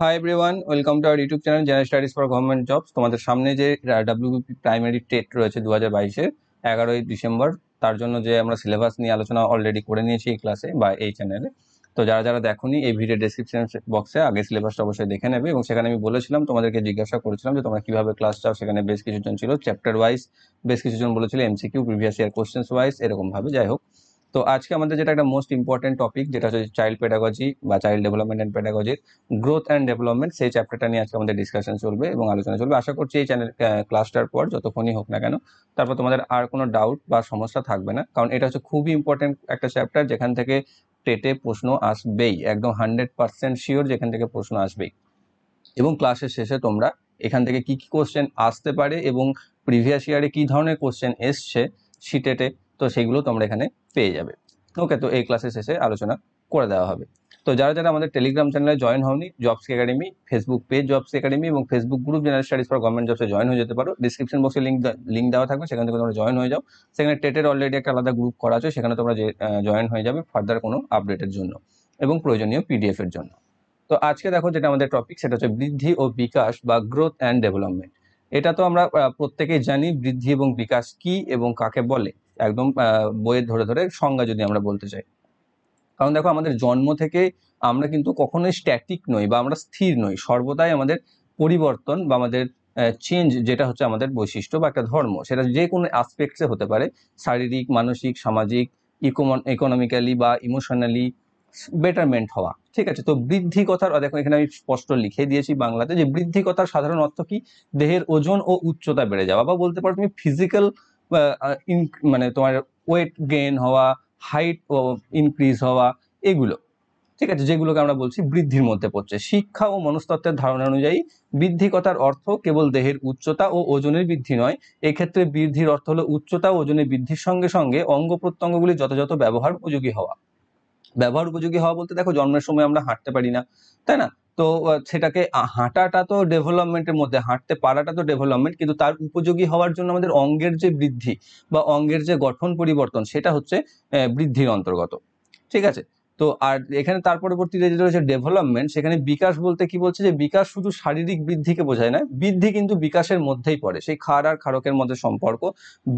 high everyone welcome to our YouTube channel general studies for government jobs তোমাদের সামনে যে WP primary TET রয়েছে দু হাজার বাইশের এগারোই ডিসেম্বর তার জন্য যে আমরা সিলেবাস নিয়ে আলোচনা অলরেডি করে নিয়েছি এই ক্লাসে বা এই চ্যানেলে তো যারা যারা দেখোনি এই ভিডিও ডেসক্রিপশন বক্সে আগে সিলেবাসটা অবশ্যই দেখে নেবে এবং সেখানে আমি বলেছিলাম তোমাদেরকে জিজ্ঞাসা করেছিলাম যে তোমরা কীভাবে ক্লাস চাও সেখানে বেশ কিছুজন ছিল চ্যাপ্টার ওয়াইজ বেশ কিছুজন বলেছিল MCQ previous year questions wise এরকমভাবে যাই হোক তো আজকে আমাদের যেটা একটা মোস্ট ইম্পর্টেন্ট টপিক যেটা হচ্ছে চাইল্ড পেডাগজি বা চাইল্ড ডেভেলপমেন্ট অ্যান্ড পেডাগজির গ্রোথ অ্যান্ড ডেভেলপমেন্ট সেই চ্যাপ্টারটা নিয়ে আজকে আমাদের ডিসকাশন চলবে এবং আলোচনা চলবে আশা করছি এই চ্যানেল ক্লাসটার পর যতক্ষণই হোক না কেন তারপর তোমাদের আর কোনো ডাউট বা সমস্যা থাকবে না কারণ এটা হচ্ছে খুবই ইম্পর্টেন্ট একটা চ্যাপ্টার যেখান থেকে টেটে প্রশ্ন আসবেই একদম হান্ড্রেড পার্সেন্ট শিওর যেখান থেকে প্রশ্ন আসবেই এবং ক্লাসের শেষে তোমরা এখান থেকে কি কি কোশ্চেন আসতে পারে এবং প্রিভিয়াস ইয়ারে কি ধরনের কোশ্চেন এসছে সিটেটে তো সেগুলো তোমরা এখানে পেয়ে যাবে ওকে তো এই ক্লাসের শেষে আলোচনা করে দেওয়া হবে তো যারা যারা আমাদের টেলিগ্রাম চ্যানেলে জয়েন হওনি jobs academy Facebook page jobs academy এবং Facebook group general studies for government জবসে জয়েন হয়ে যেতে পারো ডিসক্রিপশন বক্সে লিঙ্ক লিঙ্ক দেওয়া থাকবে সেখান থেকে তোমরা জয়েন হয়ে যাও সেখানে টেটের অলরেডি একটা আলাদা গ্রুপ করা আছে সেখানে তোমরা জয়েন হয়ে যাবে ফার্দার কোনো আপডেটের জন্য এবং প্রয়োজনীয় পিডিএফ এর জন্য তো আজকে দেখো যেটা আমাদের টপিক সেটা হচ্ছে বৃদ্ধি ও বিকাশ বা গ্রোথ অ্যান্ড ডেভেলপমেন্ট এটা তো আমরা প্রত্যেকেই জানি বৃদ্ধি এবং বিকাশ কি এবং কাকে বলে একদম বইয়ের ধরে ধরে সংজ্ঞা যদি আমরা বলতে চাই কারণ দেখো আমাদের জন্ম থেকে আমরা কিন্তু কখনোই স্ট্যাটিক নই বা আমরা স্থির নই সর্বদাই আমাদের পরিবর্তন বা আমাদের চেঞ্জ যেটা হচ্ছে আমাদের বৈশিষ্ট্য বা একটা ধর্ম সেটা যে কোনো অ্যাসপেক্টসে হতে পারে শারীরিক মানসিক সামাজিক ইকোনমিক্যালি বা ইমোশনালি বেটারমেন্ট হওয়া ঠিক আছে তো বৃদ্ধি কথার দেখো এখানে আমি স্পষ্ট লিখে দিয়েছি বাংলাতে যে বৃদ্ধি কথার সাধারণ অর্থ কি দেহের ওজন ও উচ্চতা বেড়ে যাওয়া বা বলতে পারো তুমি ফিজিক্যাল Uh, মানে তোমার ওয়েট গেইন হওয়া হাইট ইনক্রিজ হওয়া এগুলো ঠিক আছে যেগুলোকে আমরা বলছি বৃদ্ধির মধ্যে পড়ছে শিক্ষা ও মনস্তত্ত্বের ধারণা অনুযায়ী বৃদ্ধি কথার অর্থ কেবল দেহের উচ্চতা ও ওজনের বৃদ্ধি নয় এক্ষেত্রে বৃদ্ধির অর্থ হলো উচ্চতা ও ওজনের বৃদ্ধির সঙ্গে সঙ্গে অঙ্গ প্রত্যঙ্গগুলি যথাযথ ব্যবহার উপযোগী হওয়া ব্যবহার উপযোগী হওয়া বলতে দেখো জন্মের সময় আমরা হাঁটতে পারি না তাই না তো সেটাকে হাঁটাটা তো ডেভেলপমেন্টের মধ্যে হাঁটতে পারাটা তো ডেভেলপমেন্ট কিন্তু তার উপযোগী হওয়ার জন্য আমাদের অঙ্গের যে বৃদ্ধি বা অঙ্গের যে গঠন পরিবর্তন সেটা হচ্ছে বৃদ্ধির অন্তর্গত ঠিক আছে তো আর এখানে তার পরবর্তীতে যেটা রয়েছে ডেভেলপমেন্ট সেখানে বিকাশ বলতে কি বলছে যে বিকাশ শুধু শারীরিক বৃদ্ধিকে বোঝায় না বৃদ্ধি কিন্তু বিকাশের মধ্যেই পড়ে সেই খার আর খারকের মধ্যে সম্পর্ক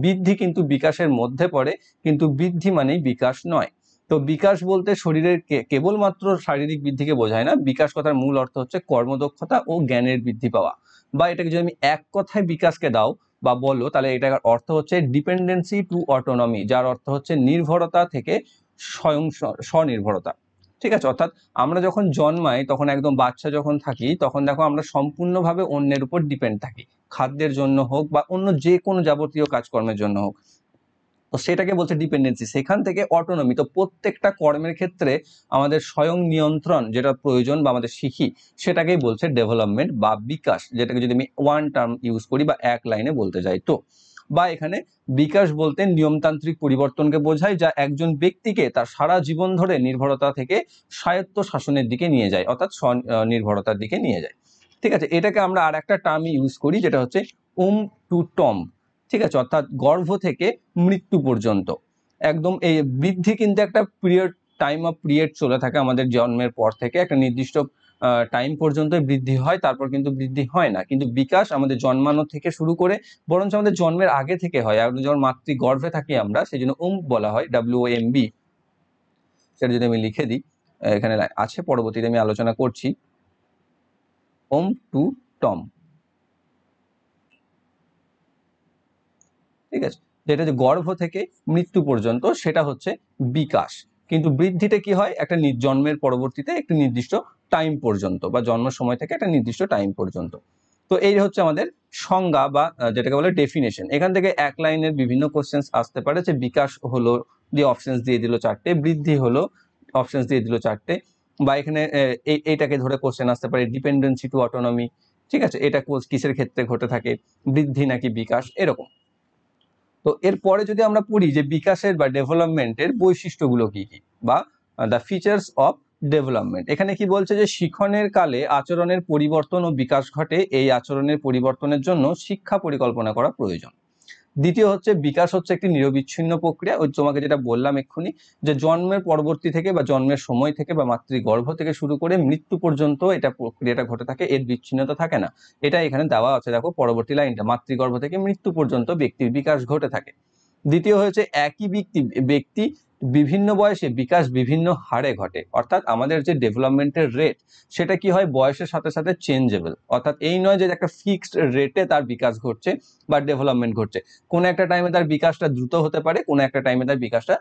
বৃদ্ধি কিন্তু বিকাশের মধ্যে পড়ে কিন্তু বৃদ্ধি মানেই বিকাশ নয় তো বিকাশ বলতে শরীরের কেবলমাত্র শারীরিক বৃদ্ধিকে বোঝায় না বিকাশ কথার মূল অর্থ হচ্ছে কর্মদক্ষতা ও জ্ঞানের বৃদ্ধি পাওয়া বা এটাকে যদি আমি এক কথায় বিকাশকে দাও বা বলো তাহলে এটার অর্থ হচ্ছে ডিপেন্ডেন্সি টু অটোনমি যার অর্থ হচ্ছে নির্ভরতা থেকে স্বয়ং স্বনির্ভরতা ঠিক আছে অর্থাৎ আমরা যখন জন্মাই তখন একদম বাচ্চা যখন থাকি তখন দেখো আমরা সম্পূর্ণভাবে অন্যের উপর ডিপেন্ড থাকি খাদ্যের জন্য হোক বা অন্য যে কোনো যাবতীয় কাজকর্মের জন্য হোক তো সেটাকে বলছে ডিপেন্ডেন্সি সেখান থেকে অটোনমি তো প্রত্যেকটা কর্মের ক্ষেত্রে আমাদের স্বয়ং নিয়ন্ত্রণ যেটা প্রয়োজন বা আমাদের শিখি সেটাকেই বলছে ডেভেলপমেন্ট বা বিকাশ যেটাকে যদি আমি ওয়ান টার্ম ইউজ করি বা এক লাইনে বলতে যাই তো বা এখানে বিকাশ বলতে নিয়মতান্ত্রিক পরিবর্তনকে বোঝায় যা একজন ব্যক্তিকে তার সারা জীবন ধরে নির্ভরতা থেকে স্বায়ত্ত শাসনের দিকে নিয়ে যায় অর্থাৎ স্বনির্ভরতার দিকে নিয়ে যায় ঠিক আছে এটাকে আমরা আর একটা টার্ম ইউজ করি যেটা হচ্ছে উম টু টম ঠিক আছে অর্থাৎ গর্ভ থেকে মৃত্যু পর্যন্ত একদম এই বৃদ্ধি কিন্তু একটা পিরিয়ড টাইম অফ পিরিয়ড চলে থাকে আমাদের জন্মের পর থেকে একটা নির্দিষ্ট টাইম পর্যন্ত বৃদ্ধি হয় তারপর কিন্তু বৃদ্ধি হয় না কিন্তু বিকাশ আমাদের জন্মানো থেকে শুরু করে বরঞ্চ আমাদের জন্মের আগে থেকে হয় আর যখন মাতৃ গর্ভে থাকি আমরা সেই জন্য ওম বলা হয় ডাব্লিউ এম বি সেটা যদি আমি লিখে দিই এখানে আছে পরবর্তীতে আমি আলোচনা করছি ওম টু টম ঠিক আছে যেটা যে গর্ভ থেকে মৃত্যু পর্যন্ত সেটা হচ্ছে বিকাশ কিন্তু বৃদ্ধিটা কি হয় একটা জন্মের পরবর্তীতে একটি নির্দিষ্ট টাইম পর্যন্ত বা জন্ম সময় থেকে একটা নির্দিষ্ট টাইম পর্যন্ত তো এই হচ্ছে আমাদের সংজ্ঞা বা যেটাকে বলে ডেফিনেশন এখান থেকে এক লাইনের বিভিন্ন কোশ্চেন্স আসতে পারে যে বিকাশ হলো দিয়ে অপশন দিয়ে দিল চারটে বৃদ্ধি হলো অপশনস দিয়ে দিল চারটে বা এখানে এইটাকে ধরে কোশ্চেন আসতে পারে ডিপেন্ডেন্সি টু অটোনমি ঠিক আছে এটা কিসের ক্ষেত্রে ঘটে থাকে বৃদ্ধি নাকি বিকাশ এরকম তো এরপরে যদি আমরা পড়ি যে বিকাশের বা ডেভেলপমেন্টের বৈশিষ্ট্যগুলো কি কি বা দ্য ফিচার্স অফ ডেভেলপমেন্ট এখানে কি বলছে যে শিক্ষণের কালে আচরণের পরিবর্তন ও বিকাশ ঘটে এই আচরণের পরিবর্তনের জন্য শিক্ষা পরিকল্পনা করা প্রয়োজন দ্বিতীয় হচ্ছে বিকাশ হচ্ছে একটি নিরবিচ্ছিন্ন প্রক্রিয়া ওই তোমাকে যেটা বললাম এক্ষুনি যে জন্মের পরবর্তী থেকে বা জন্মের সময় থেকে বা মাতৃগর্ভ থেকে শুরু করে মৃত্যু পর্যন্ত এটা প্রক্রিয়াটা ঘটে থাকে এর বিচ্ছিন্নতা থাকে না এটা এখানে দেওয়া আছে দেখো পরবর্তী লাইনটা মাতৃগর্ভ থেকে মৃত্যু পর্যন্ত ব্যক্তির বিকাশ ঘটে থাকে দ্বিতীয় হয়েছে একই ব্যক্তি ব্যক্তি বিভিন্ন বয়সে বিকাশ বিভিন্ন হারে ঘটে অর্থাৎ আমাদের যে ডেভেলপমেন্টের রেট সেটা কি হয় বয়সের সাথে সাথে চেঞ্জেবল অর্থাৎ এই নয় যে একটা ফিক্সড রেটে তার বিকাশ ঘটছে বা ডেভেলপমেন্ট ঘটছে কোনো একটা টাইমে তার বিকাশটা দ্রুত হতে পারে কোনো একটা টাইমে তার বিকাশটা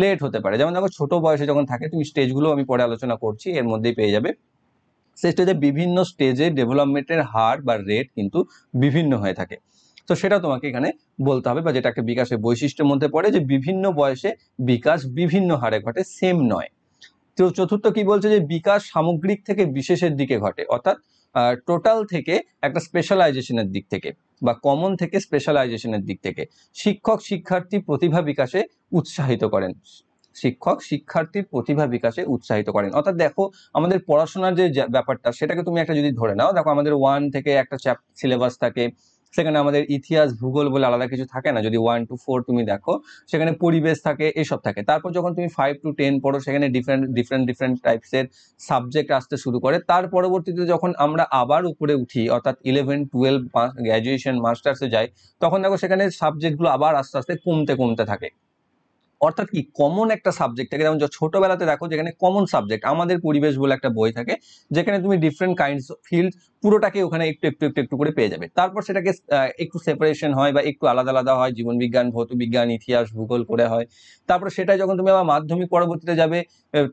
লেট হতে পারে যেমন দেখো ছোট বয়সে যখন থাকে তুমি স্টেজগুলো আমি পরে আলোচনা করছি এর মধ্যেই পেয়ে যাবে সেই স্টেজে বিভিন্ন স্টেজে ডেভেলপমেন্টের হার বা রেট কিন্তু বিভিন্ন হয়ে থাকে তো সেটা তোমাকে এখানে বলতে হবে বা যেটা একটা বিকাশের বৈশিষ্ট্যের মধ্যে পড়ে যে বিভিন্ন বয়সে বিকাশ বিভিন্ন হারে ঘটে সেম নয় তো চতুর্থ কি বলছে যে বিকাশ সামগ্রিক থেকে বিশেষের দিকে ঘটে অর্থাৎ টোটাল থেকে একটা স্পেশালাইজেশনের দিক থেকে বা কমন থেকে স্পেশালাইজেশনের দিক থেকে শিক্ষক শিক্ষার্থী প্রতিভা বিকাশে উৎসাহিত করেন শিক্ষক শিক্ষার্থীর প্রতিভা বিকাশে উৎসাহিত করেন অর্থাৎ দেখো আমাদের পড়াশোনার যে ব্যাপারটা সেটাকে তুমি একটা যদি ধরে নাও দেখো আমাদের ওয়ান থেকে একটা সিলেবাস থাকে সেখানে আমাদের ইতিহাস ভূগোল বলে আলাদা কিছু থাকে না যদি ওয়ান টু ফোর তুমি দেখো সেখানে পরিবেশ থাকে এসব থাকে তারপর যখন তুমি ফাইভ টু টেন পড়ো সেখানে ডিফারেন্ট ডিফারেন্ট ডিফারেন্ট টাইপসের সাবজেক্ট আসতে শুরু করে তার পরবর্তীতে যখন আমরা আবার উপরে উঠি অর্থাৎ ইলেভেন টুয়েলভ গ্র্যাজুয়েশন মাস্টার্সে যাই তখন দেখো সেখানে সাবজেক্টগুলো আবার আস্তে আস্তে কমতে কমতে থাকে অর্থাৎ কি কমন একটা সাবজেক্ট থাকে যেমন ছোটবেলাতে দেখো যেখানে কমন সাবজেক্ট আমাদের পরিবেশ বলে একটা বই থাকে যেখানে তুমি ডিফারেন্ট কাইন্ডস অফ ফিল্ড পুরোটাকে ওখানে একটু একটু একটু একটু করে পেয়ে যাবে তারপর সেটাকে একটু সেপারেশন হয় বা একটু আলাদা আলাদা হয় জীবনবিজ্ঞান ভৌত বিজ্ঞান ইতিহাস ভূগোল করে হয় তারপর সেটা যখন তুমি আবার মাধ্যমিক পরবর্তীতে যাবে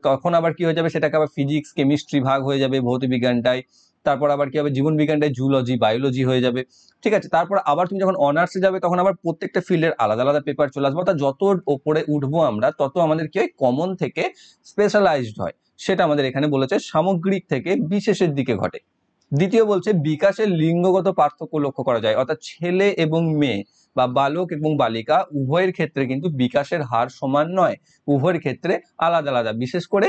তখন আবার কি হয়ে যাবে সেটাকে আবার ফিজিক্স কেমিস্ট্রি ভাগ হয়ে যাবে ভৌত বিজ্ঞানটাই তারপর আবার কি হবে জীবন বিজ্ঞানটা জুলজি বায়োলজি হয়ে যাবে ঠিক আছে তারপর আবার তুমি যখন অনার্সে যাবে তখন আবার প্রত্যেকটা ফিল্ডের আলাদা আলাদা পেপার চলে আসবে অর্থাৎ যত ওপরে উঠবো আমরা তত আমাদের কি হয় কমন থেকে স্পেশালাইজড হয় সেটা আমাদের এখানে বলেছে সামগ্রিক থেকে বিশেষের দিকে ঘটে দ্বিতীয় বলছে বিকাশের লিঙ্গগত পার্থক্য লক্ষ্য করা যায় অর্থাৎ ছেলে এবং মেয়ে বা বালক এবং বালিকা উভয়ের ক্ষেত্রে কিন্তু বিকাশের হার সমান নয় উভয়ের ক্ষেত্রে আলাদা আলাদা বিশেষ করে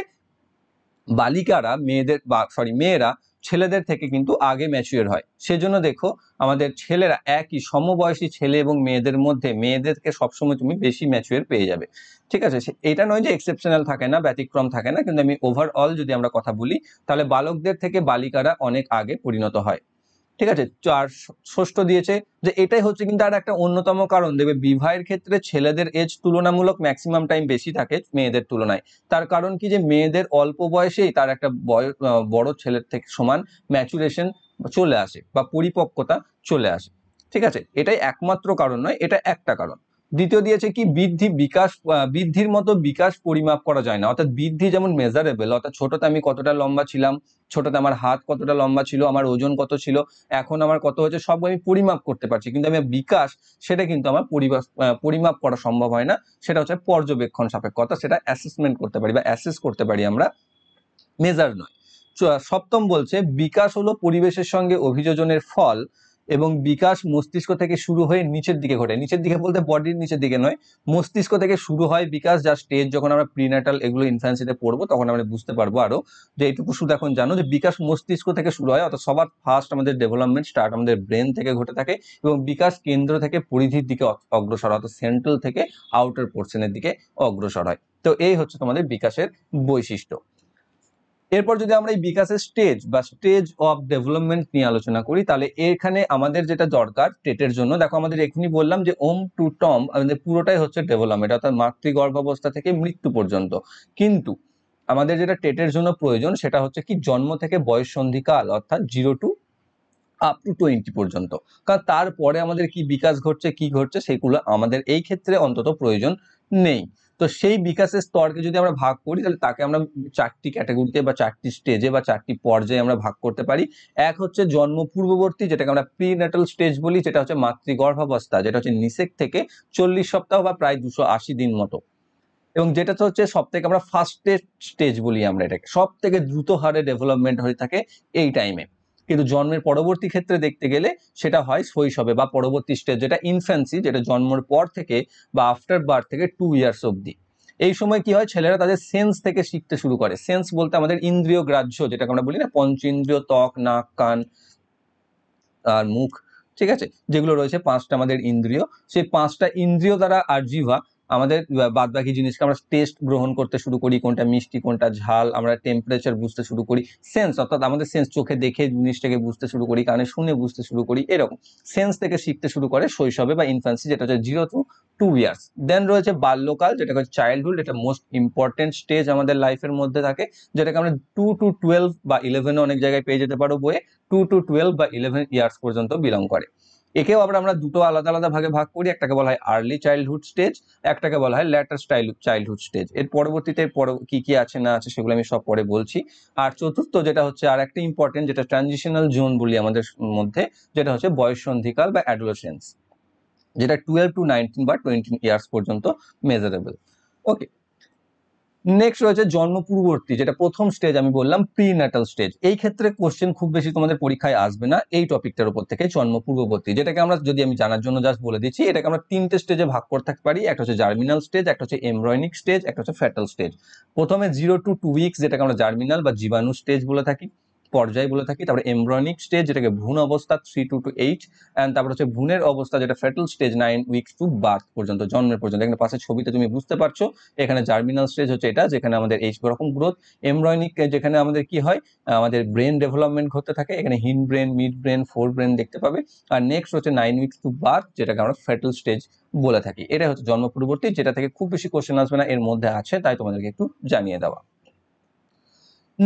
বালিকারা মেয়েদের বা সরি মেয়েরা ছেলেদের থেকে কিন্তু আগে ম্যাচিওর হয় সেজন্য দেখো আমাদের ছেলেরা একই সমবয়সী ছেলে এবং মেয়েদের মধ্যে মেয়েদেরকে সবসময় তুমি বেশি ম্যাচিওর পেয়ে যাবে ঠিক আছে এটা নয় যে এক্সেপশনাল থাকে না ব্যতিক্রম থাকে না কিন্তু আমি ওভারঅল যদি আমরা কথা বলি তাহলে বালকদের থেকে বালিকারা অনেক আগে পরিণত হয় ঠিক আছে চার ষষ্ঠ দিয়েছে যে এটাই হচ্ছে কিন্তু আর একটা অন্যতম কারণ দেখবে বিবাহের ক্ষেত্রে ছেলেদের এজ তুলনামূলক ম্যাক্সিমাম টাইম বেশি থাকে মেয়েদের তুলনায় তার কারণ কি যে মেয়েদের অল্প বয়সেই তার একটা বড় ছেলের থেকে সমান ম্যাচুরেশন চলে আসে বা পরিপক্কতা চলে আসে ঠিক আছে এটাই একমাত্র কারণ নয় এটা একটা কারণ দ্বিতীয় দিয়েছে কি বৃদ্ধি বিকাশ বৃদ্ধির মতো বিকাশ পরিমাপ করা যায় না অর্থাৎ বৃদ্ধি যেমন মেজারেবল অর্থাৎ ছোটতে আমি কতটা লম্বা ছিলাম ছোটতে আমার হাত কতটা লম্বা ছিল আমার ওজন কত ছিল এখন আমার কত হয়েছে সব আমি পরিমাপ করতে পারছি কিন্তু আমি বিকাশ সেটা কিন্তু আমার পরিমাপ করা সম্ভব হয় না সেটা হচ্ছে পর্যবেক্ষণ সাপেক্ষতা সেটা অ্যাসেসমেন্ট করতে পারি বা অ্যাসেস করতে পারি আমরা মেজার নয় সপ্তম বলছে বিকাশ হলো পরিবেশের সঙ্গে অভিযোজনের ফল এবং বিকাশ মস্তিষ্ক থেকে শুরু হয়ে নিচের দিকে ঘটে নিচের দিকে বলতে বডির নিচের দিকে নয় মস্তিষ্ক থেকে শুরু হয় বিকাশ যার স্টেজ যখন আমরা প্রিনাটাল এগুলো ইনফ্যান্সিতে পড়বো তখন আমরা বুঝতে পারবো আরও যে এইটুকু শুধু এখন জানো যে বিকাশ মস্তিষ্ক থেকে শুরু হয় অর্থাৎ সবার ফার্স্ট আমাদের ডেভেলপমেন্ট স্টার্ট আমাদের ব্রেন থেকে ঘটে থাকে এবং বিকাশ কেন্দ্র থেকে পরিধির দিকে অগ্রসর অর্থাৎ সেন্ট্রাল থেকে আউটার পোর্শনের দিকে অগ্রসর হয় তো এই হচ্ছে তোমাদের বিকাশের বৈশিষ্ট্য এরপর যদি আমরা এই বিকাশের স্টেজ বা স্টেজ অফ ডেভেলপমেন্ট নিয়ে আলোচনা করি তাহলে এখানে আমাদের যেটা দরকার টেটের জন্য দেখো আমাদের এখনই বললাম যে ওম টু টম আমাদের পুরোটাই হচ্ছে ডেভেলপমেন্ট অর্থাৎ মাতৃগর্ভাবস্থা থেকে মৃত্যু পর্যন্ত কিন্তু আমাদের যেটা টেটের জন্য প্রয়োজন সেটা হচ্ছে কি জন্ম থেকে বয়স সন্ধিকাল অর্থাৎ zero to up to twenty পর্যন্ত কারণ তারপরে আমাদের কি বিকাশ ঘটছে কি ঘটছে সেগুলো আমাদের এই ক্ষেত্রে অন্তত প্রয়োজন নেই তো সেই বিকাশের স্তরকে যদি আমরা ভাগ করি তাহলে তাকে আমরা চারটি ক্যাটাগরিতে বা চারটি স্টেজে বা চারটি পর্যায়ে আমরা ভাগ করতে পারি এক হচ্ছে জন্ম পূর্ববর্তী যেটাকে আমরা প্রি নেটাল স্টেজ বলি যেটা হচ্ছে মাতৃগর্ভাবস্থা যেটা হচ্ছে নিষেক থেকে চল্লিশ সপ্তাহ বা প্রায় দুশো আশি দিন মতো এবং যেটা তো হচ্ছে সব থেকে আমরা ফার্স্টেস্ট স্টেজ বলি আমরা এটাকে সব থেকে দ্রুত হারে ডেভেলপমেন্ট হয়ে থাকে এই টাইমে কিন্তু জন্মের পরবর্তী ক্ষেত্রে দেখতে গেলে সেটা হয় শৈশবে বা পরবর্তী স্টেজ যেটা ইনফ্যান্সি যেটা জন্মের পর থেকে বা আফটার বার্থ থেকে টু ইয়ার্স অবধি এই সময় কি হয় ছেলেরা তাদের সেন্স থেকে শিখতে শুরু করে সেন্স বলতে আমাদের ইন্দ্রিয় গ্রাহ্য যেটা আমরা বলি না পঞ্চেন্দ্রিয় ত্বক নাক কান আর মুখ ঠিক আছে যেগুলো রয়েছে পাঁচটা আমাদের ইন্দ্রিয় সেই পাঁচটা ইন্দ্রিয় দ্বারা আরজিভা আমাদের বাদ বাকি জিনিসকে আমরা টেস্ট গ্রহণ করতে শুরু করি কোনটা মিষ্টি কোনটা ঝাল আমরা টেম্পারেচার বুঝতে শুরু করি সেন্স অর্থাৎ আমাদের সেন্স চোখে দেখে জিনিসটাকে বুঝতে শুরু করি কানে শুনে বুঝতে শুরু করি এরকম সেন্স থেকে শিখতে শুরু করে শৈশবে বা ইনফ্যান্সি যেটা হচ্ছে zero to two years then রয়েছে বাল্যকাল যেটা হচ্ছে চাইল্ডহুড এটা মোস্ট ইম্পর্টেন্ট স্টেজ আমাদের লাইফের মধ্যে থাকে যেটাকে আমরা টু টু টুয়েলভ বা ইলেভেন অনেক জায়গায় পেয়ে যেতে পারো বইয়ে টু টু টুয়েলভ বা ইলেভেন ইয়ার্স পর্যন্ত বিলং করে একেও আবার আমরা দুটো আলাদা আলাদা ভাগে ভাগ করি একটাকে বলা হয় আর্লি চাইল্ডহুড স্টেজ একটাকে বলা হয় ল্যাটার স্টাইল চাইল্ডহুড স্টেজ এর পরবর্তীতে কি কি আছে না আছে সেগুলো আমি সব পরে বলছি আর চতুর্থ যেটা হচ্ছে আর একটা ইম্পর্টেন্ট যেটা ট্রানজিশনাল জোন বলি আমাদের মধ্যে যেটা হচ্ছে বয়সন্ধিকাল বা অ্যাডোলেসেন্স যেটা টুয়েলভ টু নাইনটিন বা টোয়েন্টি ইয়ার্স পর্যন্ত মেজারেবল ওকে নেক্সট রয়েছে জন্ম পূর্ববর্তী যেটা প্রথম স্টেজ আমি বললাম প্রি ন্যাটাল স্টেজ এই ক্ষেত্রে কোশ্চেন খুব বেশি তোমাদের পরীক্ষায় আসবে না এই টপিকটার উপর থেকে জন্ম পূর্ববর্তী যেটাকে আমরা যদি আমি জানার জন্য জাস্ট বলে দিচ্ছি এটাকে আমরা তিনটে স্টেজে ভাগ করে থাকতে পারি একটা হচ্ছে জার্মিনাল স্টেজ একটা হচ্ছে এমব্রয়নিক স্টেজ একটা হচ্ছে ফ্যাটাল স্টেজ প্রথমে জিরো টু টু উইক্স যেটাকে আমরা জার্মিনাল বা জীবাণু স্টেজ বলে থাকি পর্যায় বলে থাকি তারপরে এমব্রয়নিক স্টেজ যেটাকে ভ্রূণ অবস্থা three to to eight and তারপর হচ্ছে ভ্রূণের অবস্থা যেটা fetal stage nine weeks to birth পর্যন্ত জন্মের পর্যন্ত এখানে পাশে ছবিতে তুমি বুঝতে পারছো এখানে জার্মিনাল স্টেজ হচ্ছে এটা যেখানে আমাদের এই রকম গ্রোথ এমব্রয়নিক যেখানে আমাদের কি হয় আমাদের ব্রেন ডেভেলপমেন্ট ঘটতে থাকে এখানে hind brain mid brain fore brain দেখতে পাবে আর নেক্সট হচ্ছে নাইন উইকস টু বার্থ যেটাকে আমরা ফেটাল স্টেজ বলে থাকি এটা হচ্ছে জন্ম পূর্ববর্তী যেটা থেকে খুব বেশি কোশ্চেন আসবে না এর মধ্যে আছে তাই তোমাদেরকে একটু জানিয়ে দেওয়া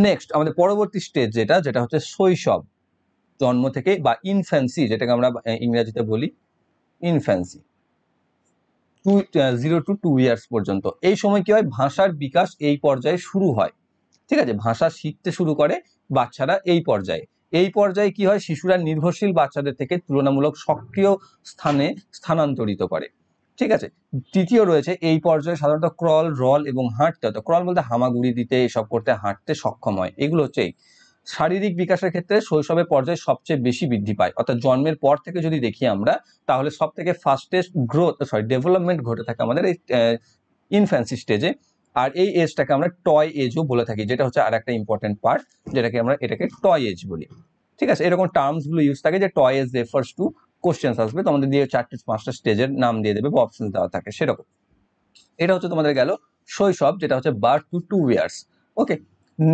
নেক্সট আমাদের পরবর্তী স্টেজ যেটা যেটা হচ্ছে শৈশব জন্ম থেকে বা ইনফ্যান্সি যেটাকে আমরা ইংরেজিতে বলি infancy to zero to two years পর্যন্ত এই সময় কি হয় ভাষার বিকাশ এই পর্যায়ে শুরু হয় ঠিক আছে ভাষা শিখতে শুরু করে বাচ্চারা এই পর্যায়ে এই পর্যায়ে কি হয় শিশুরা নির্ভরশীল বাচ্চাদের থেকে তুলনামূলক সক্রিয় স্থানে স্থানান্তরিত করে ঠিক আছে তৃতীয় রয়েছে এই পর্যায়ে সাধারণত ক্রল রল এবং হাঁটতে তো ক্রল বলতে হামাগুড়ি দিতে এসব করতে হাঁটতে সক্ষম হয় এগুলো হচ্ছে শারীরিক বিকাশের ক্ষেত্রে শৈশবের পর্যায়ে সবচেয়ে বেশি বৃদ্ধি পায় অর্থাৎ জন্মের পর থেকে যদি দেখি আমরা তাহলে সব থেকে ফাস্টেস্ট গ্রোথ সরি ডেভেলপমেন্ট ঘটে থাকে আমাদের এই ইনফ্যান্সি স্টেজে আর এই এজটাকে আমরা টয় এজও বলে থাকি যেটা হচ্ছে আর একটা ইম্পর্টেন্ট পার্ট যেটাকে আমরা এটাকে টয় এজ বলি ঠিক আছে এরকম টার্মসগুলো ইউজ থাকে যে toy age refers to questions আসবে তোমাদের দিয়ে চারটে পাঁচটা স্টেজের নাম দিয়ে দেবে বা অপশন দেওয়া থাকে সেরকম এটা হচ্ছে তোমাদের গেল শৈশব যেটা হচ্ছে birth to two years okay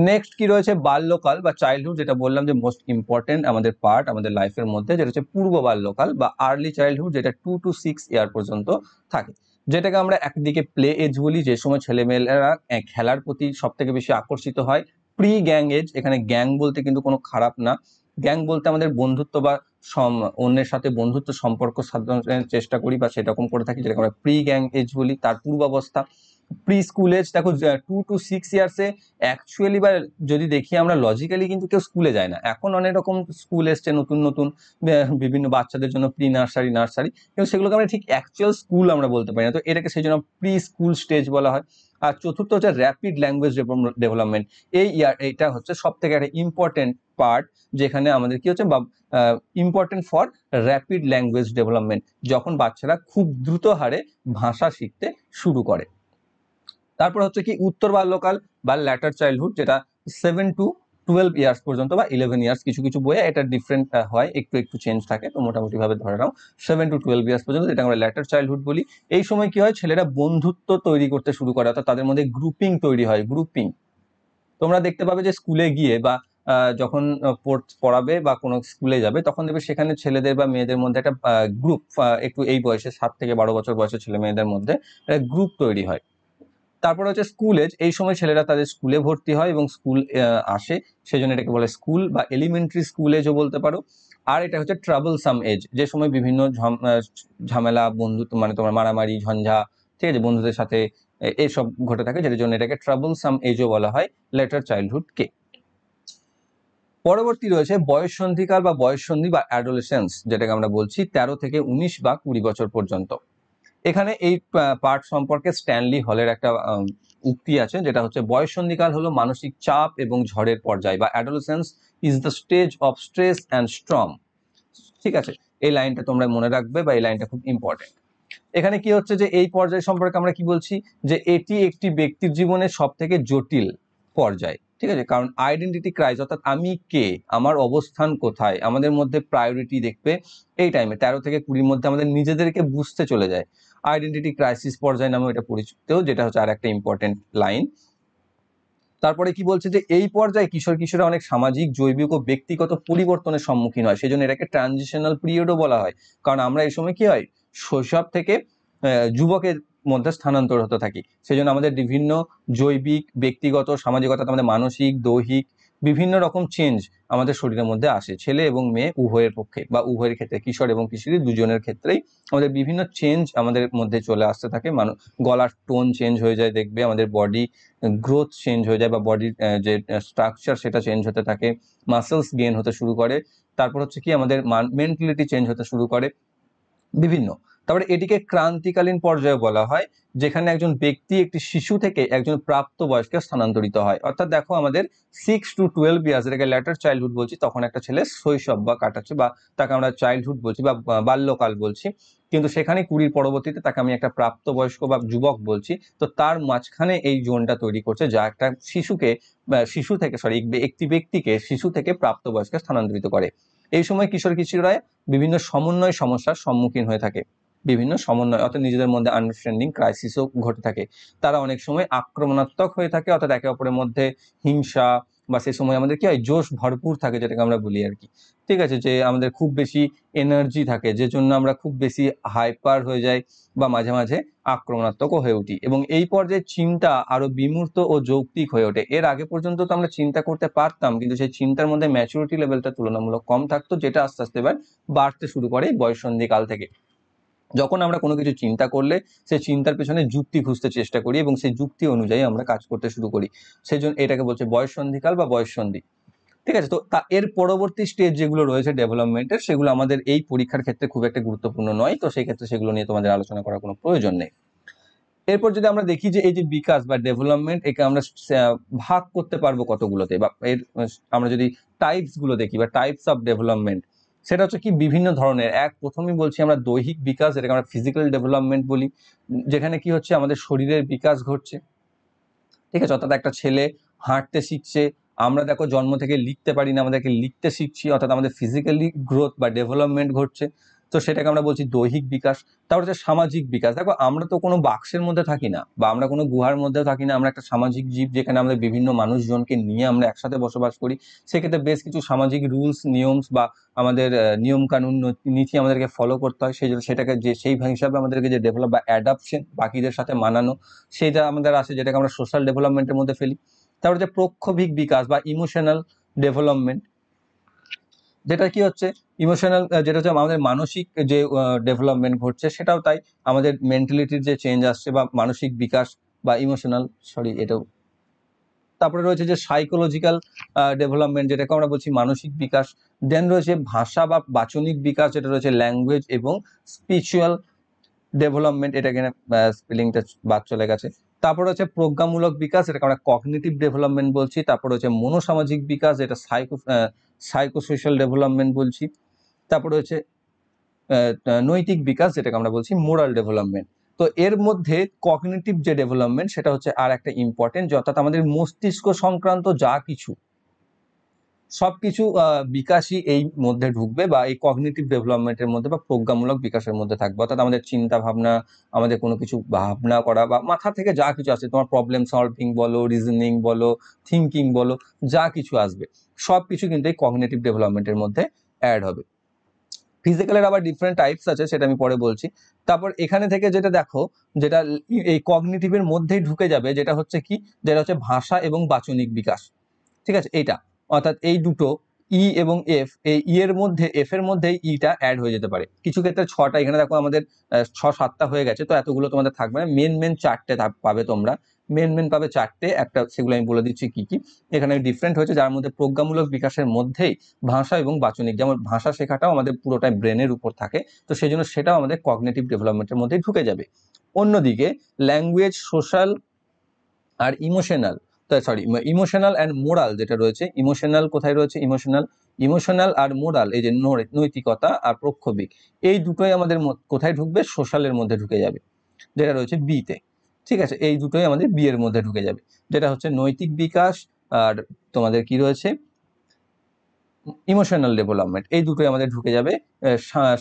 next কি রয়েছে বাল্যকাল বা চাইল্ডহুড যেটা বললাম যে মোস্ট ইম্পর্টেন্ট আমাদের পার্ট আমাদের লাইফের মধ্যে যেটা হচ্ছে পূর্ব বাল্যকাল বা আর্লি চাইল্ডহুড যেটা টু টু সিক্স ইয়ার পর্যন্ত থাকে যেটাকে আমরা একদিকে প্লে এজ বলি যে সময় ছেলেমেয়েরা খেলার প্রতি সব থেকে বেশি আকর্ষিত হয় প্রি গ্যাং এজ এখানে গ্যাং বলতে কিন্তু কোনো খারাপ না গ্যাং বলতে আমাদের বন্ধুত্ব বা অন্যের সাথে বন্ধুত্ব সম্পর্ক সাধনের চেষ্টা করি বা সেরকম করে থাকি যেটাকে আমরা প্রি গ্যাং এজ বলি তার পূর্বাবস্থা প্রি স্কুল এজ দেখো টু টু সিক্স ইয়ার্সে অ্যাকচুয়ালি বা যদি দেখি আমরা লজিক্যালি কিন্তু কেউ স্কুলে যায় না এখন অনেক রকম স্কুল এসছে নতুন নতুন বিভিন্ন বাচ্চাদের জন্য প্রি নার্সারি নার্সারি কিন্তু সেগুলোকে আমরা ঠিক অ্যাকচুয়াল স্কুল আমরা বলতে পারি না তো এটাকে সেই জন্য প্রি স্কুল স্টেজ বলা হয় আর চতুর্থ হচ্ছে র্যাপিড ল্যাঙ্গুয়েজ ডেভেলপমেন্ট এই ইয়ার এটা হচ্ছে সব থেকে একটা ইম্পর্টেন্ট পার্ট যেখানে আমাদের কি হচ্ছে বা important for rapid language development যখন বাচ্চারা খুব দ্রুত হারে ভাষা শিখতে শুরু করে তারপর হচ্ছে কি উত্তর বাল্যকাল বা ল্যাটার চাইল্ডহুড যেটা সেভেন টু টুয়েলভ ইয়ার্স পর্যন্ত বা ইলেভেন ইয়ার্স কিছু কিছু বইয়ে এটা ডিফারেন্ট হয় একটু একটু চেঞ্জ থাকে তো মোটামুটিভাবে ধরে নাও সেভেন টু টুয়েলভ ইয়ার্স পর্যন্ত যেটা আমরা ল্যাটার চাইল্ডহুড বলি এই সময় কি হয় ছেলেরা বন্ধুত্ব তৈরি করতে শুরু করে অর্থাৎ তাদের মধ্যে গ্রুপিং তৈরি হয় গ্রুপিং তোমরা দেখতে পাবে যে স্কুলে গিয়ে বা যখন পড়াবে বা কোনো স্কুলে যাবে তখন দেখবে সেখানে ছেলেদের বা মেয়েদের মধ্যে একটা গ্রুপ একটু এই বয়সে সাত থেকে বারো বছর বয়সের ছেলে মেয়েদের মধ্যে একটা গ্রুপ তৈরি হয় তারপর হচ্ছে স্কুল এজ এই সময় ছেলেরা তাদের স্কুলে ভর্তি হয় এবং স্কুল আসে সেই জন্য এটাকে বলে স্কুল বা এলিমেন্টারি স্কুল এজও বলতে পারো আর এটা হচ্ছে ট্রাবল সাম এজ যে সময় বিভিন্ন ঝামেলা বন্ধু মানে তোমার মারামারি ঝঞ্ঝা ঠিক আছে বন্ধুদের সাথে এসব ঘটে থাকে যেটার জন্য এটাকে ট্রাবল সাম এজও বলা হয় লেটার চাইল্ডহুডকে পরবর্তী রয়েছে বয়সন্ধিকাল বা বয়স সন্ধি বা অ্যাডোলেসেন্স যেটাকে আমরা বলছি ১৩ থেকে ১৯ বা কুড়ি বছর পর্যন্ত এখানে এই পার্ট সম্পর্কে স্ট্যানলি হলের একটা উক্তি আছে যেটা হচ্ছে বয়স সন্ধিকাল হলো মানসিক চাপ এবং ঝড়ের পর্যায় বা adolescence is the stage of stress and storm ঠিক আছে এই লাইনটা তোমরা মনে রাখবে বা এই লাইনটা খুব ইম্পর্টেন্ট এখানে কি হচ্ছে যে এই পর্যায় সম্পর্কে আমরা কি বলছি যে এটি একটি ব্যক্তির জীবনে সব থেকে জটিল পর্যায় ঠিক আছে কারণ আইডেন্টিটি ক্রাইজ অর্থাৎ আমি কে আমার অবস্থান কোথায় আমাদের মধ্যে প্রায়োরিটি দেখবে এই টাইমে তেরো থেকে কুড়ির মধ্যে আমাদের নিজেদেরকে বুঝতে চলে যায় আইডেন্টিটি ক্রাইসিস পর্যায় নামে এটা পরিচিত যেটা হচ্ছে আর একটা ইম্পর্টেন্ট লাইন তারপরে কি বলছে যে এই পর্যায়ে কিশোর কিশোরা অনেক সামাজিক জৈবিক ও ব্যক্তিগত পরিবর্তনের সম্মুখীন হয় সেই জন্য এটাকে ট্রানজিশনাল পিরিয়ডও বলা হয় কারণ আমরা এই সময় কি হয় শৈশব থেকে যুবকের মধ্যে স্থানান্তর হতে থাকি সেই জন্য আমাদের বিভিন্ন জৈবিক ব্যক্তিগত সামাজিকতা আমাদের মানসিক দৈহিক বিভিন্ন রকম চেঞ্জ আমাদের শরীরের মধ্যে আসে ছেলে এবং মেয়ে উভয়ের পক্ষে বা উভয়ের ক্ষেত্রে কিশোর এবং কিশোরী দুজনের ক্ষেত্রেই আমাদের বিভিন্ন চেঞ্জ আমাদের মধ্যে চলে আসতে থাকে মানুষ গলার টোন চেঞ্জ হয়ে যায় দেখবে আমাদের বডি গ্রোথ চেঞ্জ হয়ে যায় বা বডির যে স্ট্রাকচার সেটা চেঞ্জ হতে থাকে মাসেলস গেন হতে শুরু করে তারপর হচ্ছে কি আমাদের মেন্টালিটি চেঞ্জ হতে শুরু করে বিভিন্ন তারপরে এটিকে ক্রান্তিকালীন পর্যায়ে বলা হয় যেখানে একজন ব্যক্তি একটি শিশু থেকে একজন প্রাপ্তবয়স্কে স্থানান্তরিত হয় অর্থাৎ দেখো আমাদের সিক্স টু টুয়েলভ ইয়ার্স এটাকে লেটার চাইল্ডহুড বলছি তখন একটা ছেলে শৈশব বা কাটাচ্ছে বা তাকে আমরা চাইল্ডহুড বলছি বা বাল্যকাল বলছি কিন্তু সেখানে কুড়ির পরবর্তীতে তাকে আমি একটা প্রাপ্তবয়স্ক বা যুবক বলছি তো তার মাঝখানে এই জোনটা তৈরি করছে যা একটা শিশুকে শিশু থেকে সরি একটি ব্যক্তিকে শিশু থেকে প্রাপ্তবয়স্কে স্থানান্তরিত করে এই সময় কিশোর কিশোরায় বিভিন্ন সমন্বয় সমস্যার সম্মুখীন হয়ে থাকে বিভিন্ন সমন্বয় অর্থাৎ নিজেদের মধ্যে আন্ডারস্ট্যান্ডিং ক্রাইসিসও ঘটে থাকে তারা অনেক সময় আক্রমণাত্মক হয়ে থাকে অর্থাৎ একে অপরের মধ্যে হিংসা বা সেই সময় আমাদের কি হয় জোশ ভরপুর থাকে যেটাকে আমরা বলি আর কি ঠিক আছে যে আমাদের খুব বেশি এনার্জি থাকে যে জন্য আমরা খুব বেশি হাইপার হয়ে যাই বা মাঝে মাঝে আক্রমণাত্মকও হয়ে উঠি এবং এই পর্যায়ে চিন্তা আরও বিমূর্ত ও যৌক্তিক হয়ে ওঠে এর আগে পর্যন্ত তো আমরা চিন্তা করতে পারতাম কিন্তু সেই চিন্তার মধ্যে ম্যাচুরিটি লেভেলটা তুলনামূলক কম থাকতো যেটা আস্তে আস্তে এবার বাড়তে শুরু করে বয়সন্ধিকাল থেকে যখন আমরা কোনো কিছু চিন্তা করলে সে চিন্তার পেছনে যুক্তি খুঁজতে চেষ্টা করি এবং সেই যুক্তি অনুযায়ী আমরা কাজ করতে শুরু করি সেই জন্য এটাকে বলছে বয়সন্ধিকাল বা বয়সন্ধি ঠিক আছে তো তা এর পরবর্তী স্টেজ যেগুলো রয়েছে ডেভেলপমেন্টের সেগুলো আমাদের এই পরীক্ষার ক্ষেত্রে খুব একটা গুরুত্বপূর্ণ নয় তো সেই ক্ষেত্রে সেগুলো নিয়ে তোমাদের আলোচনা করার কোনো প্রয়োজন নেই এরপর যদি আমরা দেখি যে এই যে বিকাশ বা ডেভেলপমেন্ট একে আমরা ভাগ করতে পারবো কতগুলোতে বা এর আমরা যদি টাইপসগুলো দেখি বা টাইপস অফ ডেভেলপমেন্ট সেটা হচ্ছে কি বিভিন্ন ধরনের এক প্রথমেই বলছি আমরা দৈহিক বিকাশ এটাকে আমরা ফিজিক্যাল ডেভেলপমেন্ট বলি যেখানে কি হচ্ছে আমাদের শরীরের বিকাশ ঘটছে ঠিক আছে অর্থাৎ একটা ছেলে হাঁটতে শিখছে আমরা দেখো জন্ম থেকে লিখতে পারি না আমাদেরকে লিখতে শিখছি অর্থাৎ আমাদের ফিজিক্যালি গ্রোথ বা ডেভেলপমেন্ট ঘটছে তো সেটাকে আমরা বলছি দৈহিক বিকাশ তারপর হচ্ছে সামাজিক বিকাশ দেখো আমরা তো কোনো বাক্সের মধ্যে থাকি না বা আমরা কোনো গুহার মধ্যে থাকি না আমরা একটা সামাজিক জীব যেখানে আমরা বিভিন্ন মানুষজনকে নিয়ে আমরা একসাথে বসবাস করি সেক্ষেত্রে বেশ কিছু সামাজিক রুলস নিয়মস বা আমাদের নিয়মকানুন নীতি আমাদেরকে ফলো করতে হয় সেই জন্য সেটাকে যে সেই হিসাবে আমাদেরকে যে ডেভেলপ বা অ্যাডাপশন বাকিদের সাথে মানানো সেটা আমাদের আসে যেটাকে আমরা সোশ্যাল ডেভেলপমেন্টের মধ্যে ফেলি তারপর হচ্ছে প্রক্ষোভিক বিকাশ বা ইমোশনাল ডেভেলপমেন্ট যেটা কি হচ্ছে ইমোশনাল যেটা হচ্ছে আমাদের মানসিক যে ডেভেলপমেন্ট ঘটছে সেটাও তাই আমাদের মেন্টালিটির যে চেঞ্জ আসছে বা মানসিক বিকাশ বা ইমোশনাল সরি এটাও তারপরে রয়েছে যে সাইকোলজিক্যাল ডেভেলপমেন্ট যেটাকে আমরা বলছি মানসিক বিকাশ দেন রয়েছে ভাষা বা বাচনিক বিকাশ যেটা রয়েছে ল্যাঙ্গুয়েজ এবং স্পিরিচুয়াল ডেভেলপমেন্ট এটা এখানে স্পেলিংটা বাদ চলে গেছে তারপর হচ্ছে প্রজ্ঞামূলক বিকাশ এটাকে আমরা কগনিটিভ ডেভেলপমেন্ট বলছি তারপর হচ্ছে মনোসামাজিক বিকাশ এটা সাইকো সাইকোসোশিয়াল ডেভেলপমেন্ট বলছি তারপর হচ্ছে নৈতিক বিকাশ যেটাকে আমরা বলছি মোরাল ডেভেলপমেন্ট তো এর মধ্যে কগনিটিভ যে ডেভেলপমেন্ট সেটা হচ্ছে আর একটা ইম্পর্টেন্ট অর্থাৎ আমাদের মস্তিষ্ক সংক্রান্ত যা কিছু সব কিছু বিকাশই এই মধ্যে ঢুকবে বা এই কগনিটিভ ডেভেলপমেন্টের মধ্যে বা প্রজ্ঞামূলক বিকাশের মধ্যে থাকবে অর্থাৎ আমাদের চিন্তা ভাবনা আমাদের কোনো কিছু ভাবনা করা বা মাথা থেকে যা কিছু আসে তোমার প্রবলেম সলভিং বলো রিজনিং বলো থিঙ্কিং বলো যা কিছু আসবে সব কিছু কিন্তু এই কগনেটিভ ডেভেলপমেন্টের মধ্যে অ্যাড হবে ফিজিক্যালের আবার ডিফারেন্ট টাইপস আছে সেটা আমি পরে বলছি তারপর এখানে থেকে যেটা দেখো যেটা এই কগনিটিভের মধ্যেই ঢুকে যাবে যেটা হচ্ছে কি যেটা হচ্ছে ভাষা এবং বাচনিক বিকাশ ঠিক আছে এইটা অর্থাৎ এই দুটো ই e এবং এফ এই ই e এর মধ্যে এফ এর মধ্যে ইটা অ্যাড হয়ে যেতে পারে কিছু ক্ষেত্রে ছটা এখানে দেখো আমাদের ছ সাতটা হয়ে গেছে তো এতগুলো তোমাদের থাকবে না মেন মেন চারটে পাবে তোমরা মেন মেন পাবে চারটে একটা সেগুলো আমি বলে দিচ্ছি কি কি এখানে ডিফারেন্ট হয়েছে যার মধ্যে প্রজ্ঞামূলক বিকাশের মধ্যেই ভাষা এবং বাচনিক যেমন ভাষা শেখাটাও আমাদের পুরোটাই ব্রেনের উপর থাকে তো সেই জন্য সেটাও আমাদের কগনেটিভ ডেভেলপমেন্টের মধ্যেই ঢুকে যাবে অন্যদিকে ল্যাঙ্গুয়েজ সোশ্যাল আর emotional sorry emotional and moral যেটা রয়েছে ইমোশনাল কোথায় রয়েছে ইমোশনাল ইমোশনাল আর মোরাল এই যে নৈতিকতা আর প্রক্ষোভিক এই দুটোই আমাদের কোথায় ঢুকবে সোশ্যালের মধ্যে ঢুকে যাবে যেটা রয়েছে বিতে ঠিক আছে এই দুটোই আমাদের বিয়ের মধ্যে ঢুকে যাবে যেটা হচ্ছে নৈতিক বিকাশ আর তোমাদের কি রয়েছে ইমোশনাল ডেভেলপমেন্ট এই দুটোই আমাদের ঢুকে যাবে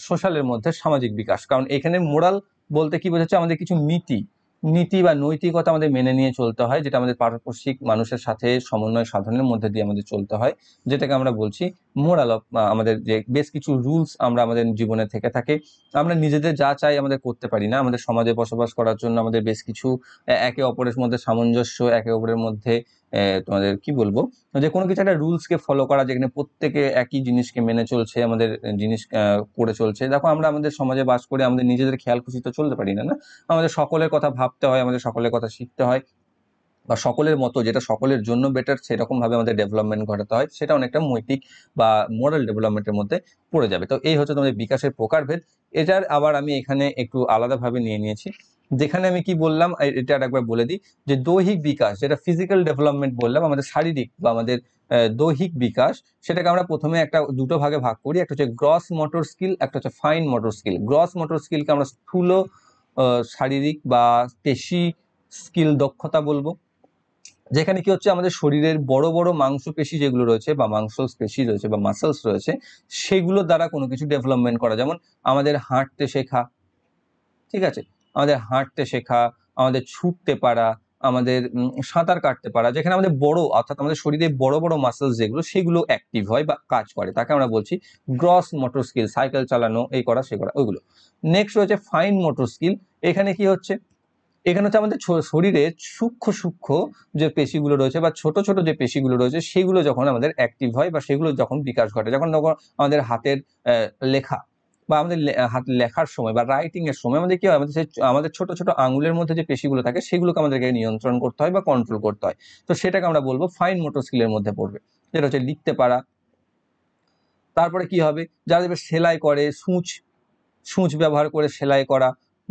সোশ্যালের মধ্যে সামাজিক বিকাশ কারণ এখানে মোরাল বলতে কি বোঝাচ্ছে আমাদের কিছু নীতি নীতি বা নৈতিকতা আমাদের মেনে নিয়ে চলতে হয় যেটা আমাদের পারপার্শ্বিক মানুষের সাথে সমন্বয় সাধনের মধ্যে দিয়ে আমাদের চলতে হয় যেটাকে আমরা বলছি মোরাল অফ আমাদের যে বেশ কিছু রুলস আমরা আমাদের জীবনে থেকে থাকে আমরা নিজেদের যা চাই আমাদের করতে পারি না আমাদের সমাজে বসবাস করার জন্য আমাদের বেশ কিছু একে অপরের মধ্যে সামঞ্জস্য একে অপরের মধ্যে তোমাদের কি বলবো যে কোনো কিছু একটা রুলসকে ফলো করা যেখানে প্রত্যেকে একই জিনিসকে মেনে চলছে আমাদের জিনিস করে চলছে দেখো আমরা আমাদের সমাজে বাস করে আমাদের নিজেদের খেয়াল খুশি তো চলতে পারি না না আমাদের সকলের কথা ভাবতে হয় আমাদের সকলের কথা শিখতে হয় বা সকলের মতো যেটা সকলের জন্য বেটার সেরকমভাবে আমাদের ডেভেলপমেন্ট ঘটাতে হয় সেটা অনেকটা নৈতিক বা মোরাল ডেভেলপমেন্টের মধ্যে পড়ে যাবে তো এই হচ্ছে তোমাদের বিকাশের প্রকারভেদ এটার আবার আমি এখানে একটু আলাদাভাবে নিয়ে নিয়েছি যেখানে আমি কি বললাম এটা একবার বলে দিই যে দৈহিক বিকাশ যেটা ফিজিক্যাল ডেভেলপমেন্ট বললাম আমাদের শারীরিক বা আমাদের দৈহিক বিকাশ সেটাকে আমরা প্রথমে একটা দুটো ভাগে ভাগ করি একটা হচ্ছে গ্রস মোটর স্কিল একটা হচ্ছে fine motor skill gross motor স্কিলকে আমরা স্থূল শারীরিক বা পেশি স্কিল দক্ষতা বলবো যেখানে কি হচ্ছে আমাদের শরীরের বড় বড় মাংসপেশি যেগুলো রয়েছে বা মাংস পেশি রয়েছে বা মাসেলস রয়েছে সেগুলো দ্বারা কোনো কিছু ডেভেলপমেন্ট করা যেমন আমাদের হাঁটতে শেখা ঠিক আছে আমাদের হাঁটতে শেখা আমাদের ছুটতে পারা আমাদের সাঁতার কাটতে পারা যেখানে আমাদের বড় অর্থাৎ আমাদের শরীরে বড় বড় মাসেলস যেগুলো সেগুলো অ্যাক্টিভ হয় বা কাজ করে তাকে আমরা বলছি গ্রস মোটর স্কিল সাইকেল চালানো এই করা সে করা ওইগুলো নেক্সট রয়েছে ফাইন মোটর স্কিল এখানে কি হচ্ছে এখানে হচ্ছে আমাদের শরীরে সূক্ষ্ম সূক্ষ্ম যে পেশিগুলো রয়েছে বা ছোট ছোট যে পেশিগুলো রয়েছে সেগুলো যখন আমাদের অ্যাক্টিভ হয় বা সেগুলো যখন বিকাশ ঘটে যখন আমাদের হাতের লেখা বা আমাদের হাত লেখার সময় বা রাইটিং এর সময় আমাদের কি হয় আমাদের আমাদের ছোট ছোট আঙুলের মধ্যে যে পেশিগুলো থাকে সেগুলোকে আমাদেরকে নিয়ন্ত্রণ করতে হয় বা কন্ট্রোল করতে হয় তো সেটাকে আমরা বলবো ফাইন মোটর স্কিলের মধ্যে পড়বে যেটা হচ্ছে লিখতে পারা তারপরে কি হবে যারা দেখবে সেলাই করে সূচ সূচ ব্যবহার করে সেলাই করা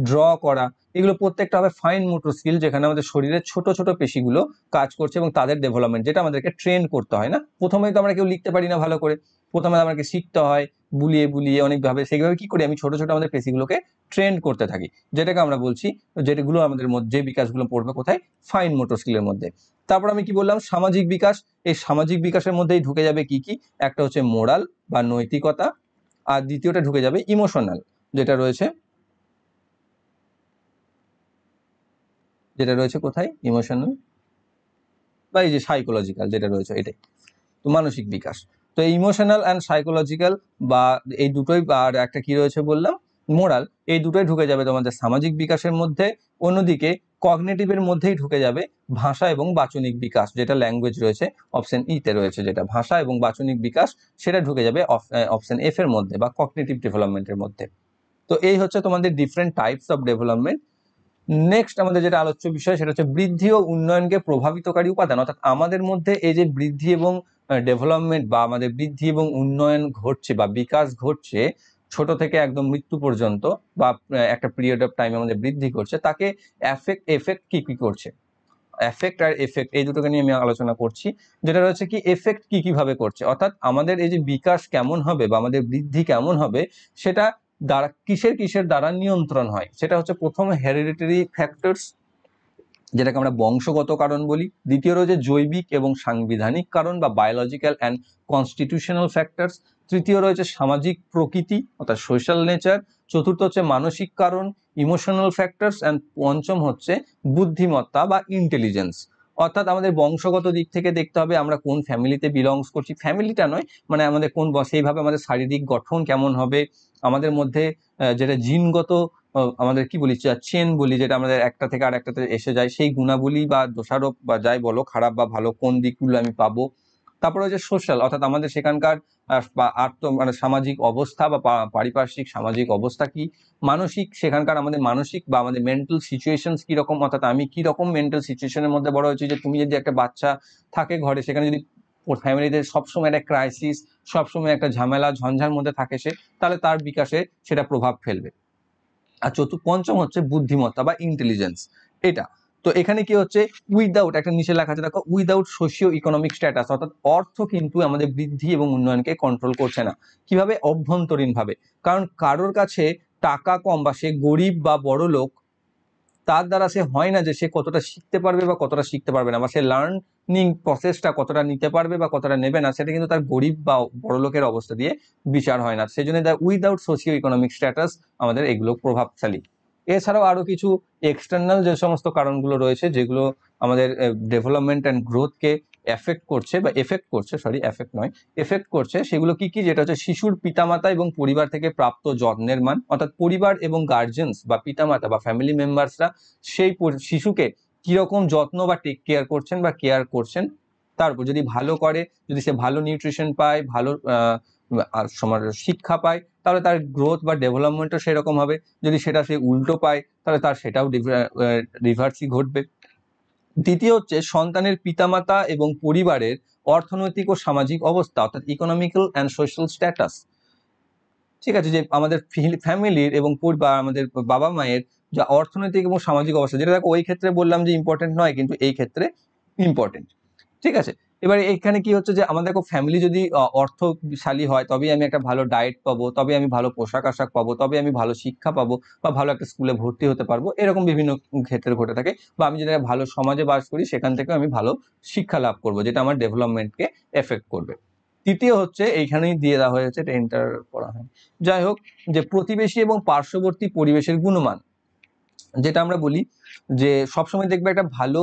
ড্র করা এগুলো প্রত্যেকটা হবে ফাইন মোটর স্কিল যেখানে আমাদের শরীরের ছোট ছোট পেশিগুলো কাজ করছে এবং তাদের ডেভেলপমেন্ট যেটা আমাদেরকে ট্রেন করতে হয় না প্রথমেই তো আমরা কেউ লিখতে পারি না ভালো করে প্রথমে আমাদেরকে শিখতে হয় বুলিয়ে বুলিয়ে অনেকভাবে সেইভাবে কি করি আমি ছোট ছোট আমাদের পেশিগুলোকে ট্রেন্ড করতে থাকি যেটাকে আমরা বলছি যেটাগুলো আমাদের মধ্যে যে বিকাশগুলো পড়বে কোথায় ফাইন মোটর স্কিলের মধ্যে তারপর আমি কি বললাম সামাজিক বিকাশ এই সামাজিক বিকাশের মধ্যেই ঢুকে যাবে কি কি একটা হচ্ছে মোরাল বা নৈতিকতা আর দ্বিতীয়টা ঢুকে যাবে ইমোশনাল যেটা রয়েছে যেটা রয়েছে কোথায় ইমোশনাল বা এই যে সাইকোলজিক্যাল যেটা রয়েছে এটাই তো মানসিক বিকাশ তো ইমোশনাল অ্যান্ড সাইকোলজিক্যাল বা এই দুটোই আর একটা কি রয়েছে বললাম মোরাল এই দুটোই ঢুকে যাবে তোমাদের সামাজিক বিকাশের মধ্যে অন্যদিকে কগনেটিভের মধ্যেই ঢুকে যাবে ভাষা এবং বাচনিক বিকাশ যেটা ল্যাঙ্গুয়েজ রয়েছে অপশন ইতে e রয়েছে যেটা ভাষা এবং বাচনিক বিকাশ সেটা ঢুকে যাবে অপশন এফ এর মধ্যে বা কগনেটিভ ডেভেলপমেন্টের মধ্যে তো এই হচ্ছে তোমাদের different types of development next আমাদের যেটা আলোচ্য বিষয় সেটা হচ্ছে বৃদ্ধি ও উন্নয়নকে প্রভাবিতকারী উপাদান অর্থাৎ আমাদের মধ্যে এই যে বৃদ্ধি এবং ডেভেলপমেন্ট বা আমাদের বৃদ্ধি এবং উন্নয়ন ঘটছে বা বিকাশ ঘটছে ছোট থেকে একদম মৃত্যু পর্যন্ত বা একটা পিরিয়ড অফ টাইমে আমাদের বৃদ্ধি করছে তাকে এফেক্ট এফেক্ট কি কি করছে এফেক্ট আর এফেক্ট এই দুটোকে নিয়ে আমি আলোচনা করছি যেটা রয়েছে কি এফেক্ট কি কিভাবে করছে অর্থাৎ আমাদের এই যে বিকাশ কেমন হবে বা আমাদের বৃদ্ধি কেমন হবে সেটা দ্বারা কিসের কিসের দ্বারা নিয়ন্ত্রণ হয় সেটা হচ্ছে প্রথম হেরিডিটারি ফ্যাক্টরস যেটাকে আমরা বংশগত কারণ বলি দ্বিতীয় রয়েছে জৈবিক এবং সাংবিধানিক কারণ বা বায়োলজিক্যাল অ্যান্ড কনস্টিটিউশনাল ফ্যাক্টরস তৃতীয় রয়েছে সামাজিক প্রকৃতি অর্থাৎ সোশ্যাল নেচার চতুর্থ হচ্ছে মানসিক কারণ ইমোশনাল ফ্যাক্টরস অ্যান্ড পঞ্চম হচ্ছে বুদ্ধিমত্তা বা ইন্টেলিজেন্স অর্থাৎ আমাদের বংশগত দিক থেকে দেখতে হবে আমরা কোন ফ্যামিলিতে বিলংস করছি ফ্যামিলিটা নয় মানে আমাদের কোন সেইভাবে আমাদের শারীরিক গঠন কেমন হবে আমাদের মধ্যে যেটা জিনগত আমাদের কি বলি চেন বলি যেটা আমাদের একটা থেকে আর একটাতে এসে যায় সেই গুণাবলী বা দোষারোপ বা যাই বলো খারাপ বা ভালো কোন দিকগুলো আমি পাবো তারপরে হচ্ছে সোশ্যাল অর্থাৎ আমাদের সেখানকার আত্ম মানে সামাজিক অবস্থা বা পারিপার্শ্বিক সামাজিক অবস্থা কি মানসিক সেখানকার আমাদের মানসিক বা আমাদের মেন্টাল সিচুয়েশনস কীরকম অর্থাৎ আমি কীরকম মেন্টাল সিচুয়েশনের মধ্যে বড় হয়েছি যে তুমি যদি একটা বাচ্চা থাকে ঘরে সেখানে যদি ফ্যামিলিতে সবসময় একটা ক্রাইসিস সবসময় একটা ঝামেলা ঝঞ্ঝার মধ্যে থাকে সে তাহলে তার বিকাশে সেটা প্রভাব ফেলবে আর চতুর্থ পঞ্চম হচ্ছে বুদ্ধিমত্তা বা ইন্টেলিজেন্স এটা তো এখানে কি হচ্ছে উইদাউট একটা নিচে লেখা আছে দেখো উইদাউট সোশিও ইকোনমিক স্ট্যাটাস অর্থাৎ অর্থ কিন্তু আমাদের বৃদ্ধি এবং উন্নয়নকে কন্ট্রোল করছে না কিভাবে অভ্যন্তরীণভাবে কারণ কারোর কাছে টাকা কম বা সে গরিব বা বড় লোক তার দ্বারা সে হয় না যে সে কতটা শিখতে পারবে বা কতটা শিখতে পারবে না বা সে লার্নিং প্রসেসটা কতটা নিতে পারবে বা কতটা নেবে না সেটা কিন্তু তার গরিব বা বড়লোকের অবস্থা দিয়ে বিচার হয় না সেই জন্য উইদাউট সোশিও ইকোনমিক স্ট্যাটাস আমাদের এগুলো প্রভাবশালী এছাড়াও আরও কিছু এক্সটার্নাল যে সমস্ত কারণগুলো রয়েছে যেগুলো আমাদের ডেভেলপমেন্ট অ্যান্ড গ্রোথকে এফেক্ট করছে বা এফেক্ট করছে সরি এফেক্ট নয় এফেক্ট করছে সেগুলো কি কি যেটা হচ্ছে শিশুর পিতামাতা এবং পরিবার থেকে প্রাপ্ত যত্নের মান অর্থাৎ পরিবার এবং গার্জেন্স বা পিতামাতা বা ফ্যামিলি মেম্বার্সরা সেই শিশুকে কিরকম যত্ন বা টেক কেয়ার করছেন বা কেয়ার করছেন তার উপর যদি ভালো করে যদি সে ভালো নিউট্রিশন পায় ভালো সমাজ শিক্ষা পায় তাহলে তার গ্রোথ বা ডেভেলপমেন্টও সেরকম হবে যদি সেটা সে উল্টো পায় তাহলে তার সেটাও রিভার্সই ঘটবে দ্বিতীয় হচ্ছে সন্তানের পিতামাতা এবং পরিবারের অর্থনৈতিক ও সামাজিক অবস্থা অর্থাৎ ইকোনমিক্যাল অ্যান্ড সোশ্যাল স্ট্যাটাস ঠিক আছে যে আমাদের ফ্যামিলির এবং পরিবার আমাদের বাবা মায়ের যা অর্থনৈতিক এবং সামাজিক অবস্থা যেটা দেখো ওই ক্ষেত্রে বললাম যে ইম্পর্টেন্ট নয় কিন্তু এই ক্ষেত্রে ইম্পর্টেন্ট ঠিক আছে এবার এখানে কি হচ্ছে যে আমাদের ফ্যামিলি যদি অর্থশালী হয় তবে আমি একটা ভালো ডায়েট পাবো তবে আমি ভালো পোশাক আশাক পাবো তবে আমি ভালো শিক্ষা পাবো বা ভালো একটা স্কুলে ভর্তি হতে পারবো এরকম বিভিন্ন ক্ষেত্রে ঘটে থাকে বা আমি যেটা ভালো সমাজে বাস করি সেখান থেকে আমি ভালো শিক্ষা লাভ করব যেটা আমার ডেভেলপমেন্টকে এফেক্ট করবে তৃতীয় হচ্ছে এইখানেই দিয়ে দেওয়া হয়েছে এটা এন্টার করা হয় যাই হোক যে প্রতিবেশী এবং পার্শ্ববর্তী পরিবেশের গুণমান যেটা আমরা বলি যে সবসময় দেখবে একটা ভালো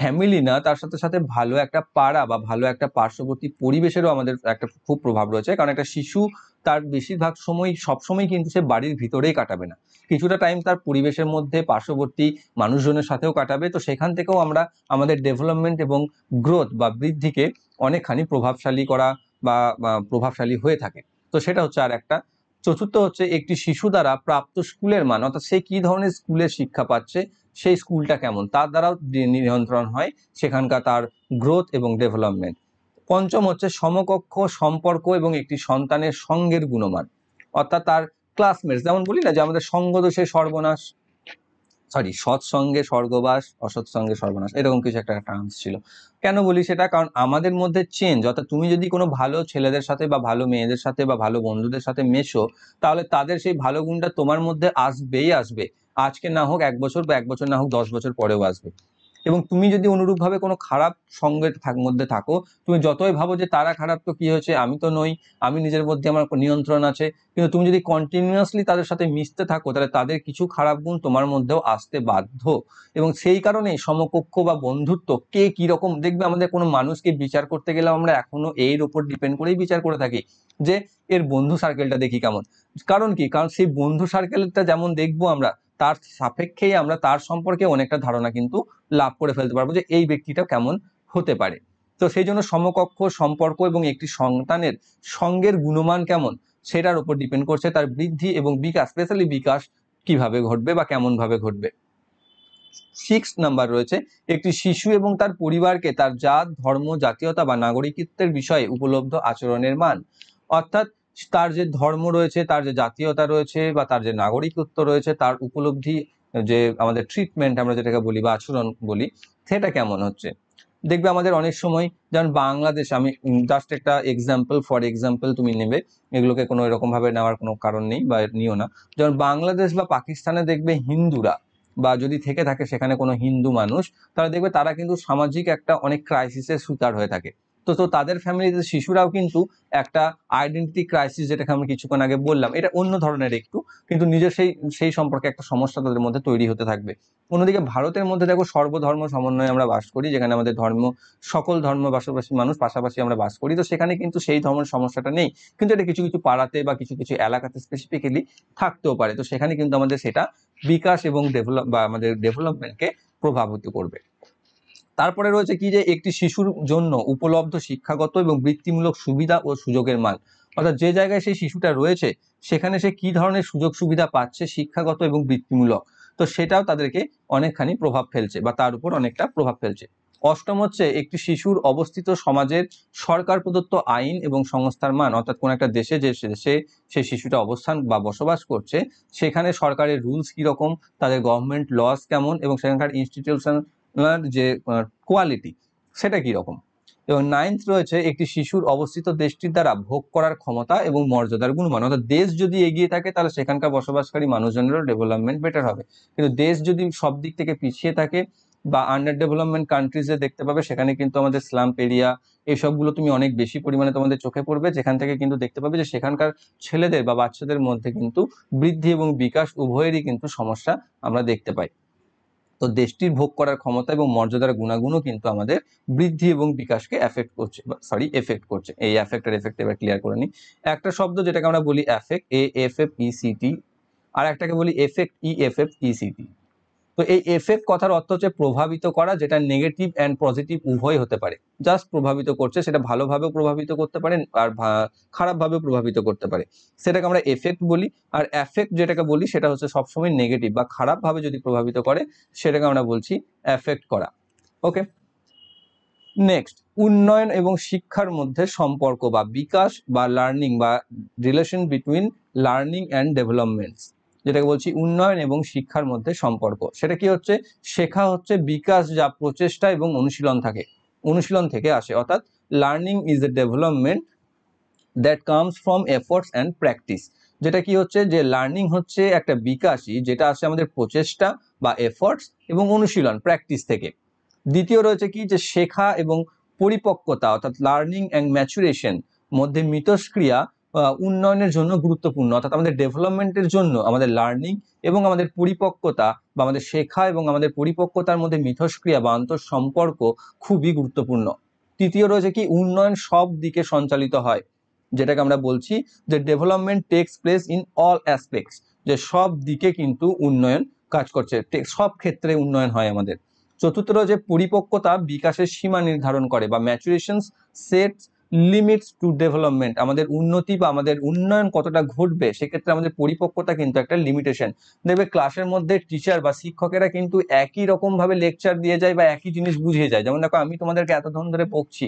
ফ্যামিলি না তার সাথে সাথে ভালো একটা পাড়া বা ভালো একটা পার্শ্ববর্তী পরিবেশেরও আমাদের একটা খুব প্রভাব রয়েছে কারণ একটা শিশু তার বেশিরভাগ সময় সবসময় কিন্তু সে বাড়ির ভিতরেই কাটাবে না কিছুটা টাইম তার পরিবেশের মধ্যে পার্শ্ববর্তী মানুষজনের সাথেও কাটাবে তো সেখান থেকেও আমরা আমাদের ডেভেলপমেন্ট এবং গ্রোথ বা বৃদ্ধিকে অনেকখানি প্রভাবশালী করা বা প্রভাবশালী হয়ে থাকে তো সেটা হচ্ছে আর একটা চতুর্থ হচ্ছে একটি শিশু দ্বারা প্রাপ্ত স্কুলের মান অর্থাৎ সে কী ধরনের স্কুলের শিক্ষা পাচ্ছে সেই স্কুলটা কেমন তার দ্বারাও নিয়ন্ত্রণ হয় সেখানকার তার গ্রোথ এবং ডেভেলপমেন্ট পঞ্চম হচ্ছে সমকক্ষ সম্পর্ক এবং একটি সন্তানের সঙ্গের গুণমান অর্থাৎ তার ক্লাসমেটস যেমন বলি না যে আমাদের সঙ্গদোষে সর্বনাশ সরি সৎসঙ্গে স্বর্গবাস অসৎসঙ্গে সর্বনাশ এরকম কিছু একটা টার্মস ছিল কেন বলি সেটা কারণ আমাদের মধ্যে চেঞ্জ অর্থাৎ তুমি যদি কোনো ভালো ছেলেদের সাথে বা ভালো মেয়েদের সাথে বা ভালো বন্ধুদের সাথে মেশো তাহলে তাদের সেই ভালো গুণটা তোমার মধ্যে আসবেই আসবে আজকে না হোক এক বছর বা এক বছর না হোক দশ বছর পরেও আসবে এবং তুমি যদি অনুরূপভাবে কোনো খারাপ সঙ্গে মধ্যে থাকো তুমি যতই ভাবো যে তারা খারাপ তো কী হয়েছে আমি তো নই আমি নিজের মধ্যে আমার নিয়ন্ত্রণ আছে কিন্তু তুমি যদি কন্টিনিউয়াসলি তাদের সাথে মিশতে থাকো তাহলে তাদের কিছু খারাপ গুণ তোমার মধ্যেও আসতে বাধ্য এবং সেই কারণে সমকক্ষ বা বন্ধুত্ব কে কীরকম দেখবে আমাদের কোনো মানুষকে বিচার করতে গেলে আমরা এখনও এর ওপর ডিপেন্ড করেই বিচার করে থাকি যে এর বন্ধু সার্কেলটা দেখি কেমন কারণ কি কারণ সেই বন্ধু সার্কেলটা যেমন দেখবো আমরা তার সাপেক্ষেই আমরা তার সম্পর্কে অনেকটা ধারণা কিন্তু লাভ করে ফেলতে পারবো যে এই ব্যক্তিটা কেমন হতে পারে তো সেই জন্য সমকক্ষ সম্পর্ক এবং একটি সন্তানের সঙ্গের গুণমান কেমন সেটার উপর ডিপেন্ড করছে তার বৃদ্ধি এবং বিকাশ স্পেশালি বিকাশ কিভাবে ঘটবে বা কেমনভাবে ঘটবে সিক্স নাম্বার রয়েছে একটি শিশু এবং তার পরিবারকে তার জাত ধর্ম জাতীয়তা বা নাগরিকত্বের বিষয়ে উপলব্ধ আচরণের মান অর্থাৎ তার যে ধর্ম রয়েছে তার যে জাতীয়তা রয়েছে বা তার যে নাগরিকত্ব রয়েছে তার উপলব্ধি যে আমাদের ট্রিটমেন্ট আমরা যেটাকে বলি বা আচরণ বলি সেটা কেমন হচ্ছে দেখবে আমাদের অনেক সময় যেমন বাংলাদেশ আমি জাস্ট একটা এক্সাম্পল ফর এক্সাম্পল তুমি নেবে এগুলোকে কোনো এরকমভাবে নেওয়ার কোনো কারণ নেই বা নিও না যেমন বাংলাদেশ বা পাকিস্তানে দেখবে হিন্দুরা বা যদি থেকে থাকে সেখানে কোনো হিন্দু মানুষ তারা দেখবে তারা কিন্তু সামাজিক একটা অনেক ক্রাইসিসের শিকার হয়ে থাকে তো তো তাদের ফ্যামিলিতে শিশুরাও কিন্তু একটা আইডেন্টি ক্রাইসিস যেটাকে আমি কিছুক্ষণ আগে বললাম এটা অন্য ধরনের একটু কিন্তু নিজের সেই সেই সম্পর্কে একটা সমস্যা তাদের মধ্যে তৈরি হতে থাকবে অন্যদিকে ভারতের মধ্যে দেখো সর্বধর্ম সমন্বয়ে আমরা বাস করি যেখানে আমাদের ধর্ম সকল ধর্ম পাশাপাশি মানুষ পাশাপাশি আমরা বাস করি তো সেখানে কিন্তু সেই ধর্মের সমস্যাটা নেই কিন্তু এটা কিছু কিছু পাড়াতে বা কিছু কিছু এলাকাতে স্পেসিফিক্যালি থাকতেও পারে তো সেখানে কিন্তু আমাদের সেটা বিকাশ এবং ডেভেলপ বা আমাদের ডেভেলপমেন্টকে প্রভাবিত করবে তারপরে রয়েছে কি যে একটি শিশুর জন্য উপলব্ধ শিক্ষাগত এবং বৃত্তিমূলক সুবিধা ও সুযোগের মান অর্থাৎ যে জায়গায় সেই শিশুটা রয়েছে সেখানে সে কি ধরনের সুযোগ সুবিধা পাচ্ছে শিক্ষাগত এবং বৃত্তিমূলক তো সেটাও তাদেরকে অনেকখানি প্রভাব ফেলছে বা তার উপর অনেকটা প্রভাব ফেলছে অষ্টম হচ্ছে একটি শিশুর অবস্থিত সমাজের সরকার প্রদত্ত আইন এবং সংস্থার মান অর্থাৎ কোনো একটা দেশে যে দেশে সে শিশুটা অবস্থান বা বসবাস করছে সেখানে সরকারের রুলস কীরকম তাদের গভর্নমেন্ট লস কেমন এবং সেখানকার ইনস্টিটিউশন যে কোয়ালিটি সেটা কি রকম এবং নাইন্থ রয়েছে একটি শিশুর অবস্থিত দেশটির দ্বারা ভোগ করার ক্ষমতা এবং মর্যাদার গুণমান অর্থাৎ দেশ যদি এগিয়ে থাকে তাহলে সেখানকার বসবাসকারী মানুষজনেরও ডেভেলপমেন্ট বেটার হবে কিন্তু দেশ যদি সব দিক থেকে পিছিয়ে থাকে বা আন্ডার ডেভেলপমেন্ট কান্ট্রিজে দেখতে পাবে সেখানে কিন্তু আমাদের স্লাম এরিয়া এসবগুলো তুমি অনেক বেশি পরিমাণে তোমাদের চোখে পড়বে যেখান থেকে কিন্তু দেখতে পাবে যে সেখানকার ছেলেদের বা বাচ্চাদের মধ্যে কিন্তু বৃদ্ধি এবং বিকাশ উভয়েরই কিন্তু সমস্যা আমরা দেখতে পাই তো দেশটির ভোগ করার ক্ষমতা এবং মর্যাদার গুণাগুণও কিন্তু আমাদের বৃদ্ধি এবং বিকাশকে এফেক্ট করছে সরি এফেক্ট করছে এই এফেক্টের এফেক্ট এবার ক্লিয়ার করে নিই একটা শব্দ যেটাকে আমরা বলি effect A F F E C T আর একটাকে বলি effect E F F E C T তো এই এফেক্ট কথার অর্থ হচ্ছে প্রভাবিত করা যেটা নেগেটিভ অ্যান্ড পজিটিভ উভয় হতে পারে জাস্ট প্রভাবিত করছে সেটা ভালোভাবেও প্রভাবিত করতে পারে আর খারাপভাবেও প্রভাবিত করতে পারে সেটাকে আমরা এফেক্ট বলি আর এফেক্ট যেটাকে বলি সেটা হচ্ছে সবসময় নেগেটিভ বা খারাপভাবে যদি প্রভাবিত করে সেটাকে আমরা বলছি এফেক্ট করা ওকে নেক্সট উন্নয়ন এবং শিক্ষার মধ্যে সম্পর্ক বা বিকাশ বা লার্নিং বা relation between learning and developments যেটাকে বলছি উন্নয়ন এবং শিক্ষার মধ্যে সম্পর্ক সেটা কি হচ্ছে শেখা হচ্ছে বিকাশ যা প্রচেষ্টা এবং অনুশীলন থাকে অনুশীলন থেকে আসে অর্থাৎ learning is a development that comes from efforts and practice যেটা কি হচ্ছে যে লার্নিং হচ্ছে একটা বিকাশই যেটা আসে আমাদের প্রচেষ্টা বা এফোর্টস এবং অনুশীলন প্র্যাকটিস থেকে দ্বিতীয় রয়েছে কি যে শেখা এবং পরিপক্কতা অর্থাৎ লার্নিং অ্যান্ড ম্যাচুরেশন মধ্যে মিতস্ক্রিয়া উন্নয়নের জন্য গুরুত্বপূর্ণ অর্থাৎ আমাদের ডেভেলপমেন্টের জন্য আমাদের লার্নিং এবং আমাদের পরিপক্কতা বা আমাদের শেখা এবং আমাদের পরিপক্কতার মধ্যে মিথস্ক্রিয়া বা সম্পর্ক খুবই গুরুত্বপূর্ণ তৃতীয় রয়েছে কি উন্নয়ন সব দিকে সঞ্চালিত হয় যেটাকে আমরা বলছি যে development takes place in all aspects যে সব দিকে কিন্তু উন্নয়ন কাজ করছে সব ক্ষেত্রে উন্নয়ন হয় আমাদের চতুর্থ রয়েছে পরিপক্কতা বিকাশের সীমা নির্ধারণ করে বা maturation sets limits to development আমাদের উন্নতি বা আমাদের উন্নয়ন কতটা ঘটবে সেক্ষেত্রে আমাদের পরিপক্কতা কিন্তু একটা লিমিটেশন দেখবে ক্লাসের মধ্যে টিচার বা শিক্ষকেরা কিন্তু একই রকমভাবে লেকচার দিয়ে যায় বা একই জিনিস বুঝিয়ে যায় যেমন দেখো আমি তোমাদেরকে এতক্ষণ ধরে পড়ছি